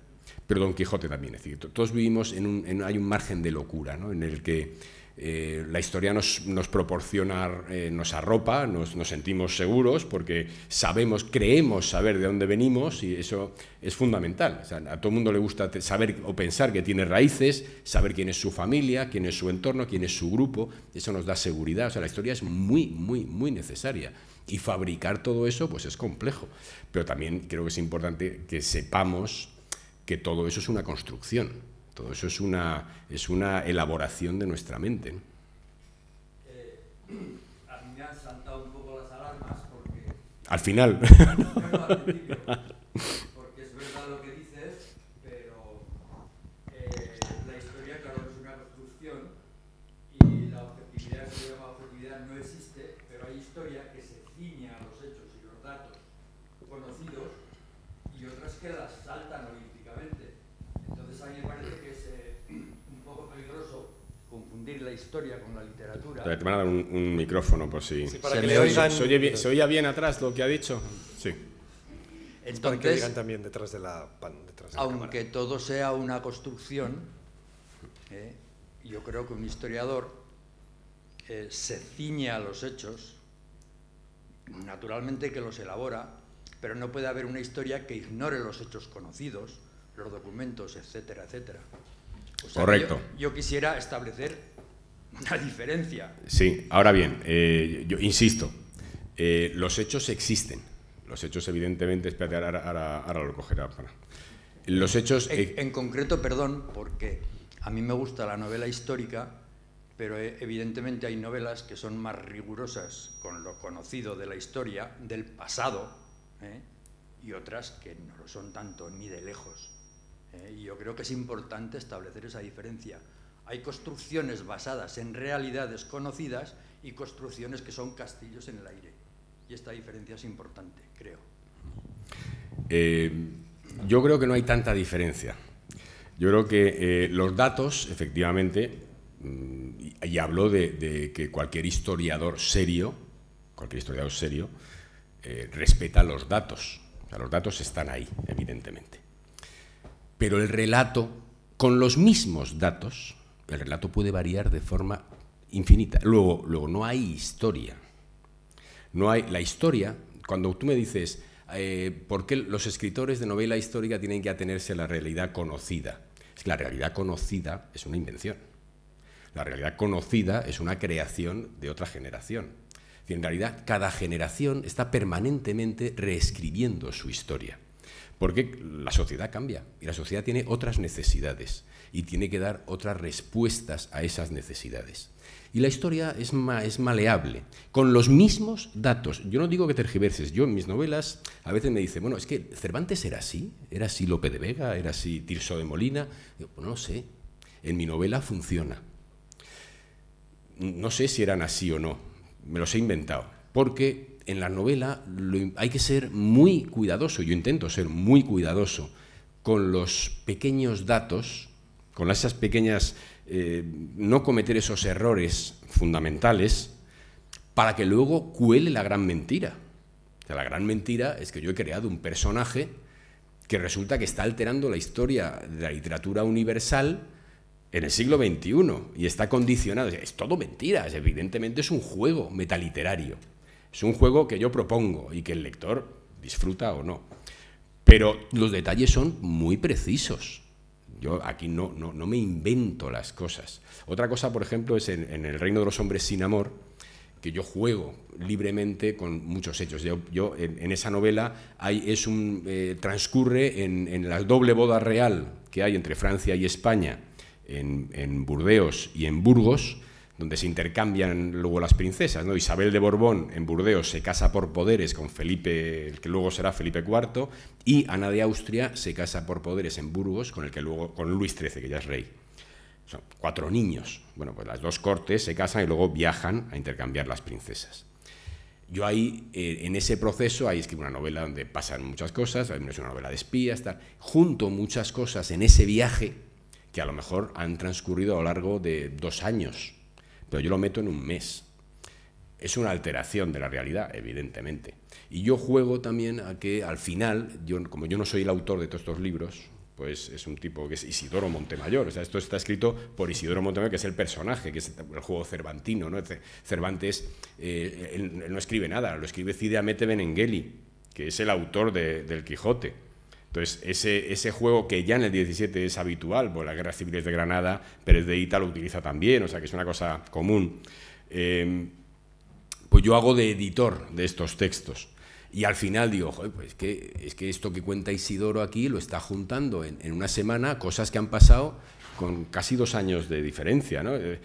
S2: Pero Don Quijote también, es decir, todos vivimos en un, hay un margen de locura, En el que eh, la historia nos, proporciona, eh, nos arropa, nos, sentimos seguros porque sabemos, creemos saber de dónde venimos y eso es fundamental. a todo el mundo le gusta saber o pensar que tiene raíces, saber quién es su familia, quién es su entorno, quién es su grupo. Eso nos da seguridad. O sea, la historia es muy, muy, muy necesaria. Y fabricar todo eso pues es complejo. Pero también creo que es importante que sepamos que todo eso es una construcción todo eso es una, es una elaboración de nuestra mente.
S3: Eh, a mí me han saltado un poco las alarmas porque... Al final.
S2: No, no,
S1: historia, con la literatura. Te
S2: van a dar un, micrófono por si... se, oía bien, atrás lo que ha dicho? Sí.
S1: Entonces, digan también detrás de la, detrás aunque
S3: todo sea una construcción, eh, yo creo que un historiador eh, se ciñe a los hechos, naturalmente que los elabora, pero no puede haber una historia que ignore los hechos conocidos, los documentos, etcétera, etcétera. Correcto. yo quisiera establecer una diferencia.
S2: Sí, ahora bien, eh, yo insisto, eh, los hechos existen. Los hechos, evidentemente, espérate, ahora, lo cogerá. Para. Los hechos... En,
S3: concreto, perdón, porque a mí me gusta la novela histórica, pero eh, evidentemente hay novelas que son más rigurosas con lo conocido de la historia, del pasado, y otras que no lo son tanto ni de lejos. Y yo creo que es importante establecer esa diferencia. Hay construcciones basadas en realidades conocidas y construcciones que son castillos en el aire. Y esta diferencia es importante, creo.
S2: Eh, yo creo que no hay tanta diferencia. Yo creo que eh, los datos, efectivamente, mm, y hablo de, que cualquier historiador serio, cualquier historiador serio, eh, respeta los datos. los datos están ahí, evidentemente. Pero el relato, con los mismos datos, el relato puede variar de forma infinita. Luego, no hay historia. No hay la historia, cuando tú me dices, eh, ¿por qué los escritores de novela histórica tienen que atenerse a la realidad conocida? Es que la realidad conocida es una invención. La realidad conocida es una creación de otra generación. Y en realidad, cada generación está permanentemente reescribiendo su historia. Porque la sociedad cambia y la sociedad tiene otras necesidades y tiene que dar otras respuestas a esas necesidades. Y la historia es, maleable, con los mismos datos. Yo no digo que tergiverses, yo en mis novelas a veces me dice bueno, es que Cervantes era así, era así Lope de Vega, era así Tirso de Molina. Yo, pues no sé, en mi novela funciona. No sé si eran así o no, me los he inventado, porque en la novela hay que ser muy cuidadoso, yo intento ser muy cuidadoso con los pequeños datos, con esas pequeñas, eh, no cometer esos errores fundamentales para que luego cuele la gran mentira. la gran mentira es que yo he creado un personaje que resulta que está alterando la historia de la literatura universal en el siglo XXI y está condicionado. Es todo mentira, evidentemente es un juego metaliterario. Es un juego que yo propongo y que el lector disfruta o no. Pero los detalles son muy precisos. Yo aquí no, no, me invento las cosas. Otra cosa, por ejemplo, es en, El Reino de los Hombres sin Amor, que yo juego libremente con muchos hechos. Yo, en, esa novela hay, es un, eh, transcurre en, la doble boda real que hay entre Francia y España, en Burdeos y en Burgos, donde se intercambian luego las princesas. ¿no? Isabel de Borbón en Burdeos se casa por poderes con Felipe, el que luego será Felipe IV, y Ana de Austria se casa por poderes en Burgos con, el que luego, con Luis XIII, que ya es rey. Son cuatro niños. Bueno, pues las dos cortes se casan y luego viajan a intercambiar las princesas. Yo ahí, eh, en ese proceso, ahí escribo una novela donde pasan muchas cosas, es una novela de espías, Junto muchas cosas en ese viaje que a lo mejor han transcurrido a lo largo de dos años pero yo lo meto en un mes. Es una alteración de la realidad, evidentemente. Y yo juego también a que al final, yo, como yo no soy el autor de todos estos libros, pues es un tipo que es Isidoro Montemayor. O sea, esto está escrito por Isidoro Montemayor, que es el personaje, que es el juego cervantino. ¿no? Cervantes eh, no escribe nada, lo escribe Cide Amete Benengeli, que es el autor del Quijote. Entonces, ese, juego que ya en el 17 es habitual, pues Guerra Civil es de Granada, Pérez de Ita lo utiliza también, o sea que es una cosa común. Em, pues yo hago de editor de estos textos. Y al final digo, pues es que, esto que cuenta Isidoro aquí lo está juntando en, una semana, cosas que han pasado con casi dos años de diferencia. Eh,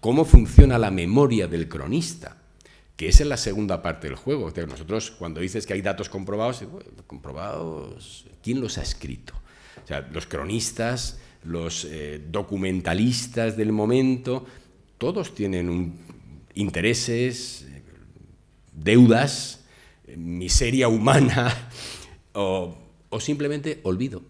S2: ¿Cómo funciona la memoria del cronista? que esa es la segunda parte del juego. Nosotros, cuando dices que hay datos comprobados, comprobados, ¿quién los ha escrito? O sea, los cronistas, los eh, documentalistas del momento, todos tienen intereses, deudas, miseria humana o, simplemente olvido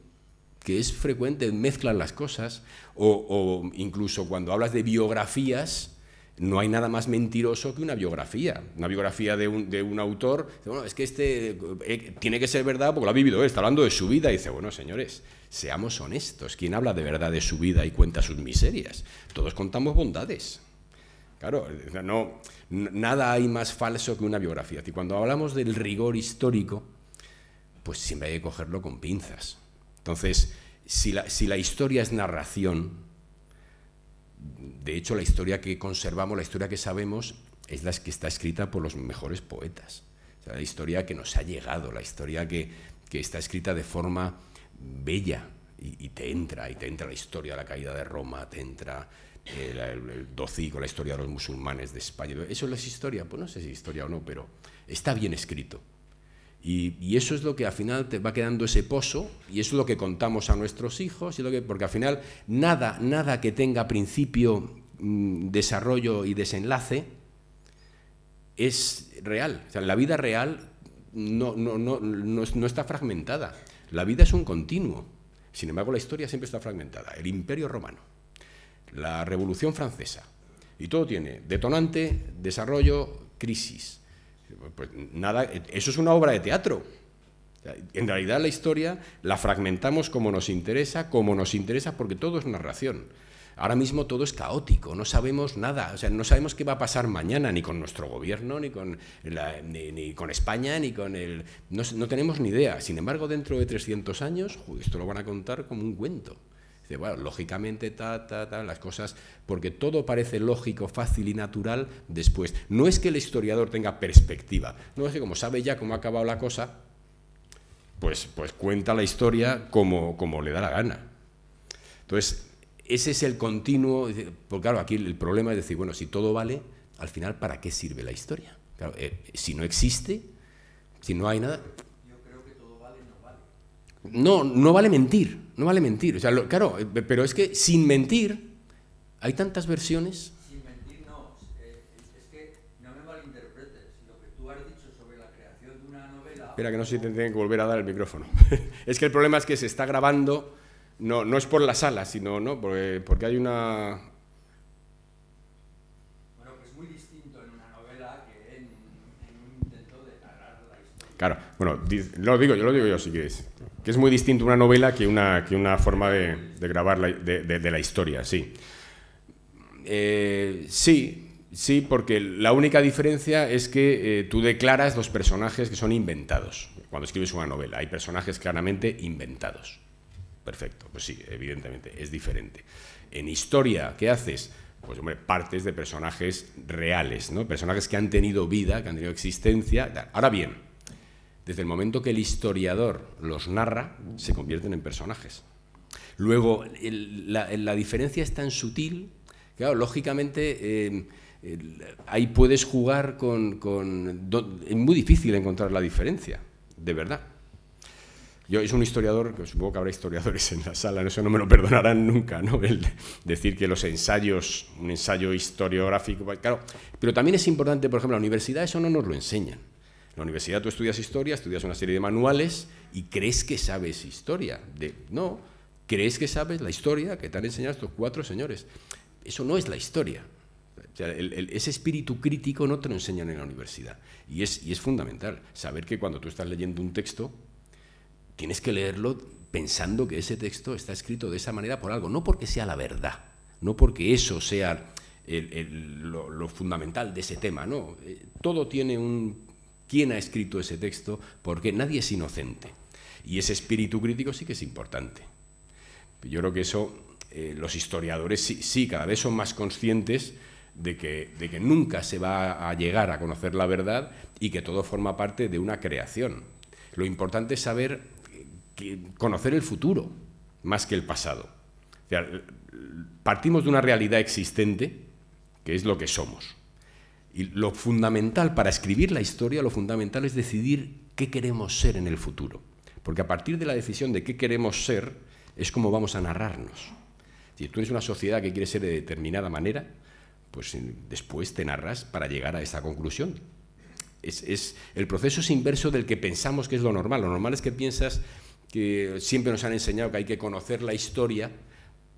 S2: que es frecuente, mezclan las cosas, o, incluso cuando hablas de biografías, no hay nada más mentiroso que una biografía. Una biografía de un, de un autor, bueno, es que este eh, tiene que ser verdad porque lo ha vivido él, está hablando de su vida. Y dice, bueno, señores, seamos honestos. ¿Quién habla de verdad de su vida y cuenta sus miserias? Todos contamos bondades. Claro, eh, no, nada hay más falso que una biografía. Y cuando hablamos del rigor histórico, pues siempre hay que cogerlo con pinzas. Entonces, si la historia es narración, de hecho, la historia que conservamos, la historia que sabemos, es la que está escrita por los mejores poetas. la historia que nos ha llegado, la historia que, está escrita de forma bella y, te entra, y te entra la historia de la caída de Roma, te entra eh, el, el docico, la historia de los musulmanes de España. ¿Eso es la historia? Pues no sé si es historia o no, pero está bien escrito. Y, eso es lo que al final te va quedando ese pozo y eso es lo que contamos a nuestros hijos, porque al final nada, nada que tenga principio, mm, desarrollo y desenlace es real. sea, la vida real no, está fragmentada. La vida es un continuo. Sin embargo, la historia siempre está fragmentada. El imperio romano, la revolución francesa. Y todo tiene detonante, desarrollo, crisis. Pues, pues, nada, eso es una obra de teatro. En realidad la historia la fragmentamos como nos interesa, como nos interesa, porque todo es narración. Ahora mismo todo es caótico, no sabemos nada, o sea, no sabemos qué va a pasar mañana, ni con nuestro gobierno, ni con, con España, ni con el... No, no, tenemos ni idea. Sin embargo, dentro de 300 años, esto lo van a contar como un cuento. Dice, bueno, lógicamente, ta, ta, ta, las cosas, porque todo parece lógico, fácil y natural después. No es que el historiador tenga perspectiva, no es que como sabe ya cómo ha acabado la cosa, pues, pues cuenta la historia como, como le da la gana. Entonces, ese es el continuo, porque claro, aquí el problema es decir, bueno, si todo vale, al final, ¿para qué sirve la historia? Eh, si no existe, si no hay nada, no, no vale mentir, no vale mentir. O sea, claro, eh, pero es que sin mentir hay tantas versiones. Sin mentir no, eh, es, que no me malinterpretes. Lo que tú has dicho sobre la creación de una novela... Espera, que no sé si te tienen que volver a dar el micrófono. es que el problema es que se está grabando, no, es por la sala, sino no porque, hay una, Bueno, muy distinto en en una novela que un intento de la historia. Claro, bueno, lo digo, yo lo digo yo si quieres que es muy distinto una novela que una, que una forma de, grabar la, de, la historia, sí. Eh, sí, sí, porque la única diferencia es que eh, tú declaras los personajes que son inventados cuando escribes una novela. Hay personajes claramente inventados. Perfecto, pues sí, evidentemente, es diferente. En historia, ¿qué haces? Pues hombre, partes de personajes reales, ¿no? Personajes que han tenido vida, que han tenido existencia. Ahora bien, desde el momento que el historiador los narra, se convierten en personajes. Luego, la, diferencia es tan sutil, que, lógicamente em, ahí puedes jugar con... es muy difícil encontrar la diferencia, de verdad. Yo es un historiador, supongo que habrá historiadores en la sala, eso no me lo perdonarán nunca, ¿no? decir que los ensayos, un ensayo historiográfico, claro, pero también es importante, por ejemplo, la universidad eso no nos lo enseñan. En la universidad tú estudias historia, estudias una serie de manuales y crees que sabes historia. no, crees que sabes la historia que te han enseñado estos cuatro señores. Eso no es la historia. ese espíritu crítico no te lo enseñan en la universidad. Y es, fundamental saber que cuando tú estás leyendo un texto, tienes que leerlo pensando que ese texto está escrito de esa manera por algo, no porque sea la verdad, no porque eso sea lo, fundamental de ese tema, no. Eh, todo tiene un quién ha escrito ese texto, porque nadie es inocente. Y ese espíritu crítico sí que es importante. Yo creo que eso eh, los historiadores sí, cada vez son más conscientes de que, nunca se va a llegar a conocer la verdad y que todo forma parte de una creación. Lo importante es saber eh, conocer el futuro más que el pasado. partimos de una realidad existente, que es lo que somos. Y lo fundamental para escribir la historia, lo fundamental es decidir qué queremos ser en el futuro. Porque a partir de la decisión de qué queremos ser, es como vamos a narrarnos. Si tú eres una sociedad que quiere ser de determinada manera, pues eh, después te narras para llegar a esa conclusión. es, el proceso es inverso del que pensamos que es lo normal. Lo normal es que piensas que siempre nos han enseñado que hay que conocer la historia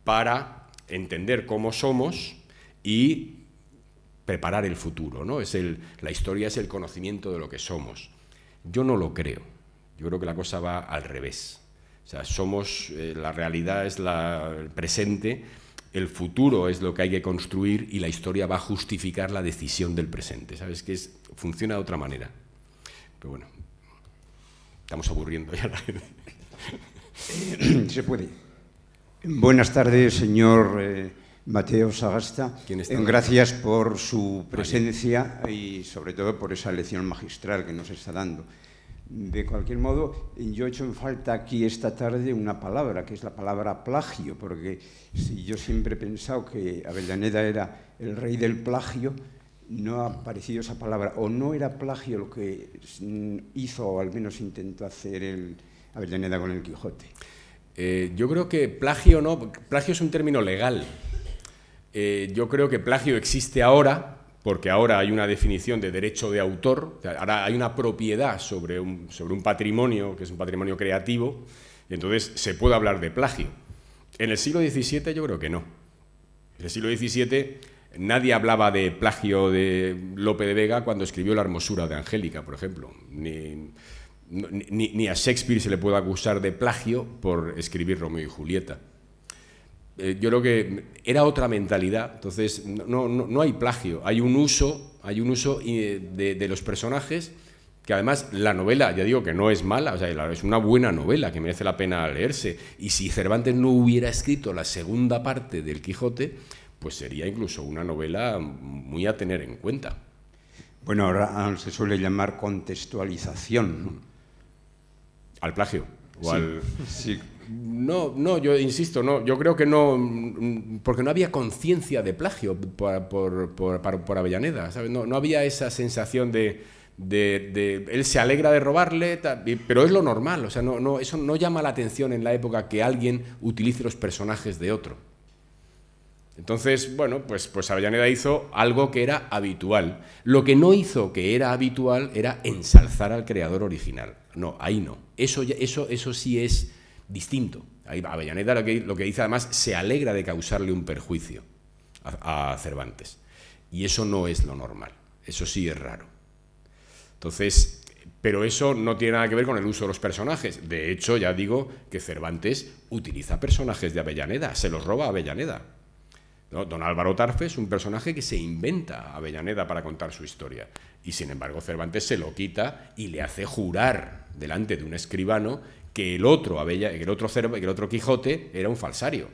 S2: para entender cómo somos y preparar el futuro, ¿no? Es el, la historia es el conocimiento de lo que somos. Yo no lo creo. Yo creo que la cosa va al revés. O sea, somos, eh, la realidad es la, el presente, el futuro es lo que hay que construir y la historia va a justificar la decisión del presente. ¿Sabes? Que es, funciona de otra manera. Pero bueno, estamos aburriendo ya la gente. Se puede. Buenas tardes, señor. Eh, Mateo Sagasta, en gracias por su presencia y sobre todo por esa lección magistral que nos está dando. De cualquier modo, yo he hecho en falta aquí esta tarde una palabra, que es la palabra plagio, porque si yo siempre he pensado que Avellaneda era el rey del plagio, no ha aparecido esa palabra, o no era plagio lo que hizo, o al menos intentó hacer el Avellaneda con el Quijote. Eh, yo creo que plagio no, plagio es un término legal. Eh, yo creo que plagio existe ahora, porque ahora hay una definición de derecho de autor, ahora hay una propiedad sobre un, patrimonio, que es un patrimonio creativo, y entonces se puede hablar de plagio. En el siglo XVII yo creo que no. En el siglo XVII nadie hablaba de plagio de Lope de Vega cuando escribió La hermosura de Angélica, por ejemplo. ni a Shakespeare se le puede acusar de plagio por escribir Romeo y Julieta. Eh, yo creo que era otra mentalidad. Entonces, no, no, hay plagio, hay un uso, hay un uso eh, de, los personajes que además la novela, ya digo que no es mala, o sea, es una buena novela que merece la pena leerse. Y si Cervantes no hubiera escrito la segunda parte del Quijote, pues sería incluso una novela muy a tener en cuenta. Bueno, ahora ah, se suele llamar contextualización. Al plagio. sí no, no, yo insisto, no, yo creo que no, porque no había conciencia de plagio por, Avellaneda, No, había esa sensación de, él se alegra de robarle, pero es lo normal, o sea, no, no, eso no llama la atención en la época que alguien utilice los personajes de otro. Entonces, bueno, pues, pues Avellaneda hizo algo que era habitual. Lo que no hizo que era habitual era ensalzar al creador original. No, ahí no. Eso, eso, eso sí es distinto. Ahí Avellaneda lo que, dice además se alegra de causarle un perjuicio a, Cervantes. Y eso no es lo normal, eso sí es raro. Entonces, pero eso no tiene nada que ver con el uso de los personajes. De hecho, ya digo que Cervantes utiliza personajes de Avellaneda, se los roba a Avellaneda. Don Álvaro Tarfe es un personaje que se inventa a Avellaneda para contar su historia. Y sin embargo, Cervantes se lo quita y le hace jurar delante de un escribano que el otro el otro el otro Quijote era un falsario.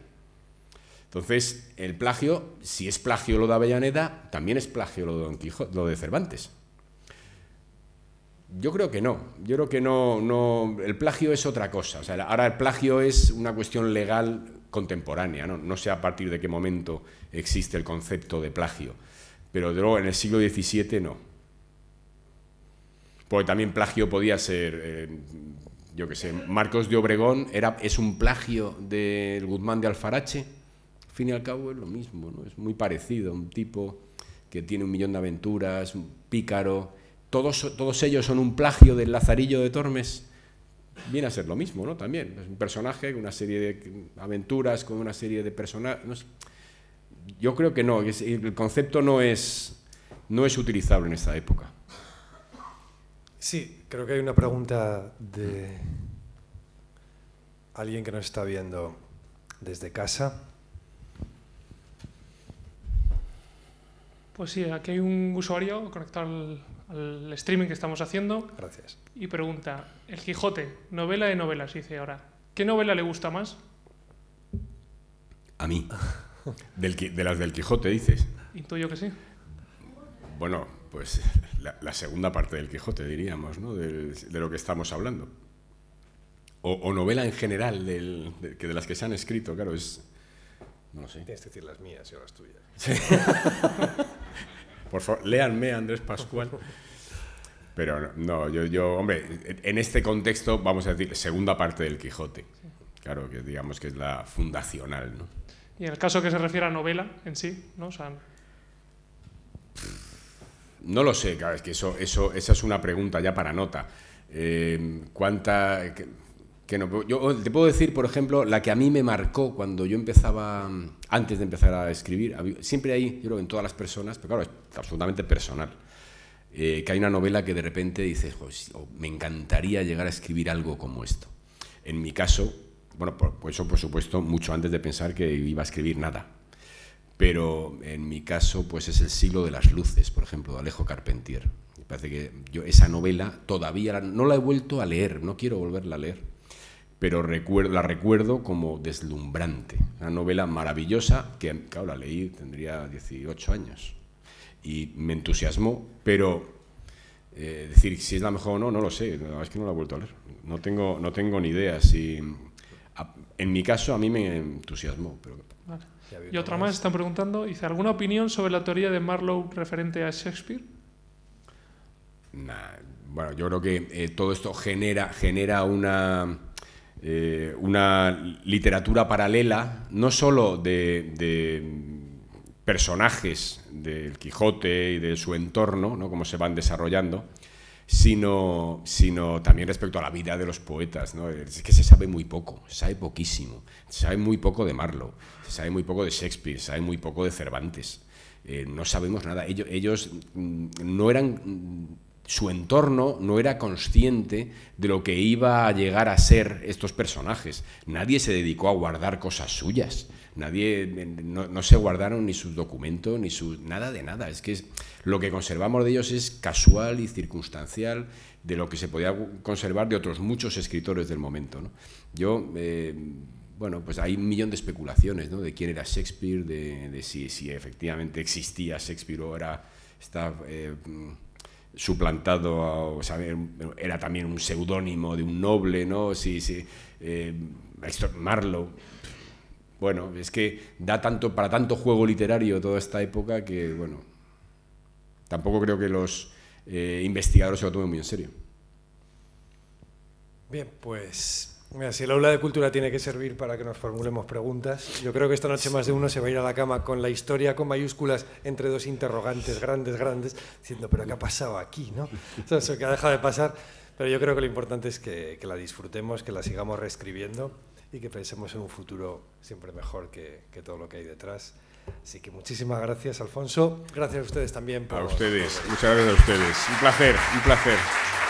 S2: Entonces, el plagio, si es plagio lo de Avellaneda, también es plagio lo de, Don Quijote, lo de Cervantes. Yo creo que no. Yo creo que no, no. El plagio es otra cosa. O ahora el plagio es una cuestión legal contemporánea. ¿no? sé a partir de qué momento existe el concepto de plagio. Pero luego en el siglo XVII no. Porque también plagio podía ser eh, yo que sé, Marcos de Obregón era, es un plagio del Guzmán de Alfarache. Al fin y al cabo es lo mismo, ¿no? es muy parecido, un tipo que tiene un millón de aventuras, un pícaro. Todos, todos ellos son un plagio del Lazarillo de Tormes. Viene a ser lo mismo, ¿no? También es un personaje con una serie de aventuras, con una serie de personajes. Yo creo que no, el concepto no es, no es utilizable en esta época. Sí,
S1: creo que hay una pregunta de alguien que nos está viendo desde casa. Pues sí, aquí hay un usuario conectado al, streaming que estamos haciendo. Gracias. Y pregunta, El Quijote, novela de novelas, dice ahora. ¿Qué novela le gusta más?
S2: A mí. Del, de las del Quijote, dices. Intuyo que sí. Bueno, pues la, segunda parte del Quijote, diríamos, ¿no? de, lo que estamos hablando. O, novela en general, de, que de las que se han escrito, claro, es... No sé. Tienes que decir las mías y las tuyas. Por favor, léanme Andrés Pascual. Pero no, yo, yo, hombre, en este contexto vamos a decir segunda parte del Quijote. Claro, que digamos que es la fundacional, ¿no?
S1: Y en el caso que se refiere a novela en sí, ¿no? O
S2: no lo sé, es que eso, eso, esa es una pregunta ya para nota. Eh, ¿Cuánta...? Que, no, yo te puedo decir, por ejemplo, la que a mí me marcó cuando yo empezaba, antes de empezar a escribir, siempre hay, yo creo, en todas las personas, pero claro, es absolutamente personal, eh, que hay una novela que de repente dices, me encantaría llegar a escribir algo como esto. En mi caso, bueno, por eso, por supuesto, mucho antes de pensar que iba a escribir nada, pero en mi caso pues es El siglo de las luces, por ejemplo, de Alejo Carpentier. parece que yo esa novela todavía no la he vuelto a leer, no quiero volverla a leer, pero la recuerdo como deslumbrante. Una novela maravillosa que, claro, la leí, tendría 18 años y me entusiasmó, pero eh, decir si es la mejor o no, no lo sé, la verdad es que no la he vuelto a leer. No tengo, no tengo ni idea si... en mi caso a mí me entusiasmó, pero
S1: y otra más, están preguntando, dice, ¿alguna opinión sobre la teoría de Marlowe referente a Shakespeare?
S2: bueno, yo creo que eh, todo esto genera, genera una, eh, una literatura paralela, no solo de, personajes del Quijote y de su entorno, ¿no? cómo se van desarrollando, sino, sino también respecto a la vida de los poetas. ¿no? Es que se sabe muy poco, se sabe poquísimo. Se sabe muy poco de Marlowe, se sabe muy poco de Shakespeare, se sabe muy poco de Cervantes. Eh, no sabemos nada. Ellos, ellos mm, no eran mm, su entorno no era consciente de lo que iba a llegar a ser estos personajes. Nadie se dedicó a guardar cosas suyas. Nadie, eh, no, se guardaron ni sus documentos, ni su, nada de nada. Es que lo que conservamos de ellos es casual y circunstancial de lo que se podía conservar de otros muchos escritores del momento. Yo, eh, bueno, pues hay un millón de especulaciones ¿no? de quién era Shakespeare, de, si, efectivamente existía Shakespeare o era, está eh, suplantado, o saber era también un seudónimo de un noble, ¿no? Si, si, eh, Bueno, es que da tanto, para tanto juego literario toda esta época que, bueno, tampoco creo que los eh, investigadores se lo tomen muy en serio.
S1: Bien, pues mira, si el aula de cultura tiene que servir para que nos formulemos preguntas, yo creo que esta noche más de uno se va a ir a la cama con la historia con mayúsculas entre dos interrogantes grandes, grandes, diciendo, pero ¿qué ha pasado aquí? ¿no? Eso que ha dejado de pasar. Pero yo creo que lo importante es que, la disfrutemos, que la sigamos reescribiendo y que pensemos en un futuro siempre mejor que todo lo que hay detrás. Así que muchísimas gracias, Alfonso. Gracias a ustedes también. A ustedes, muchas
S2: gracias a ustedes. Un placer, un placer.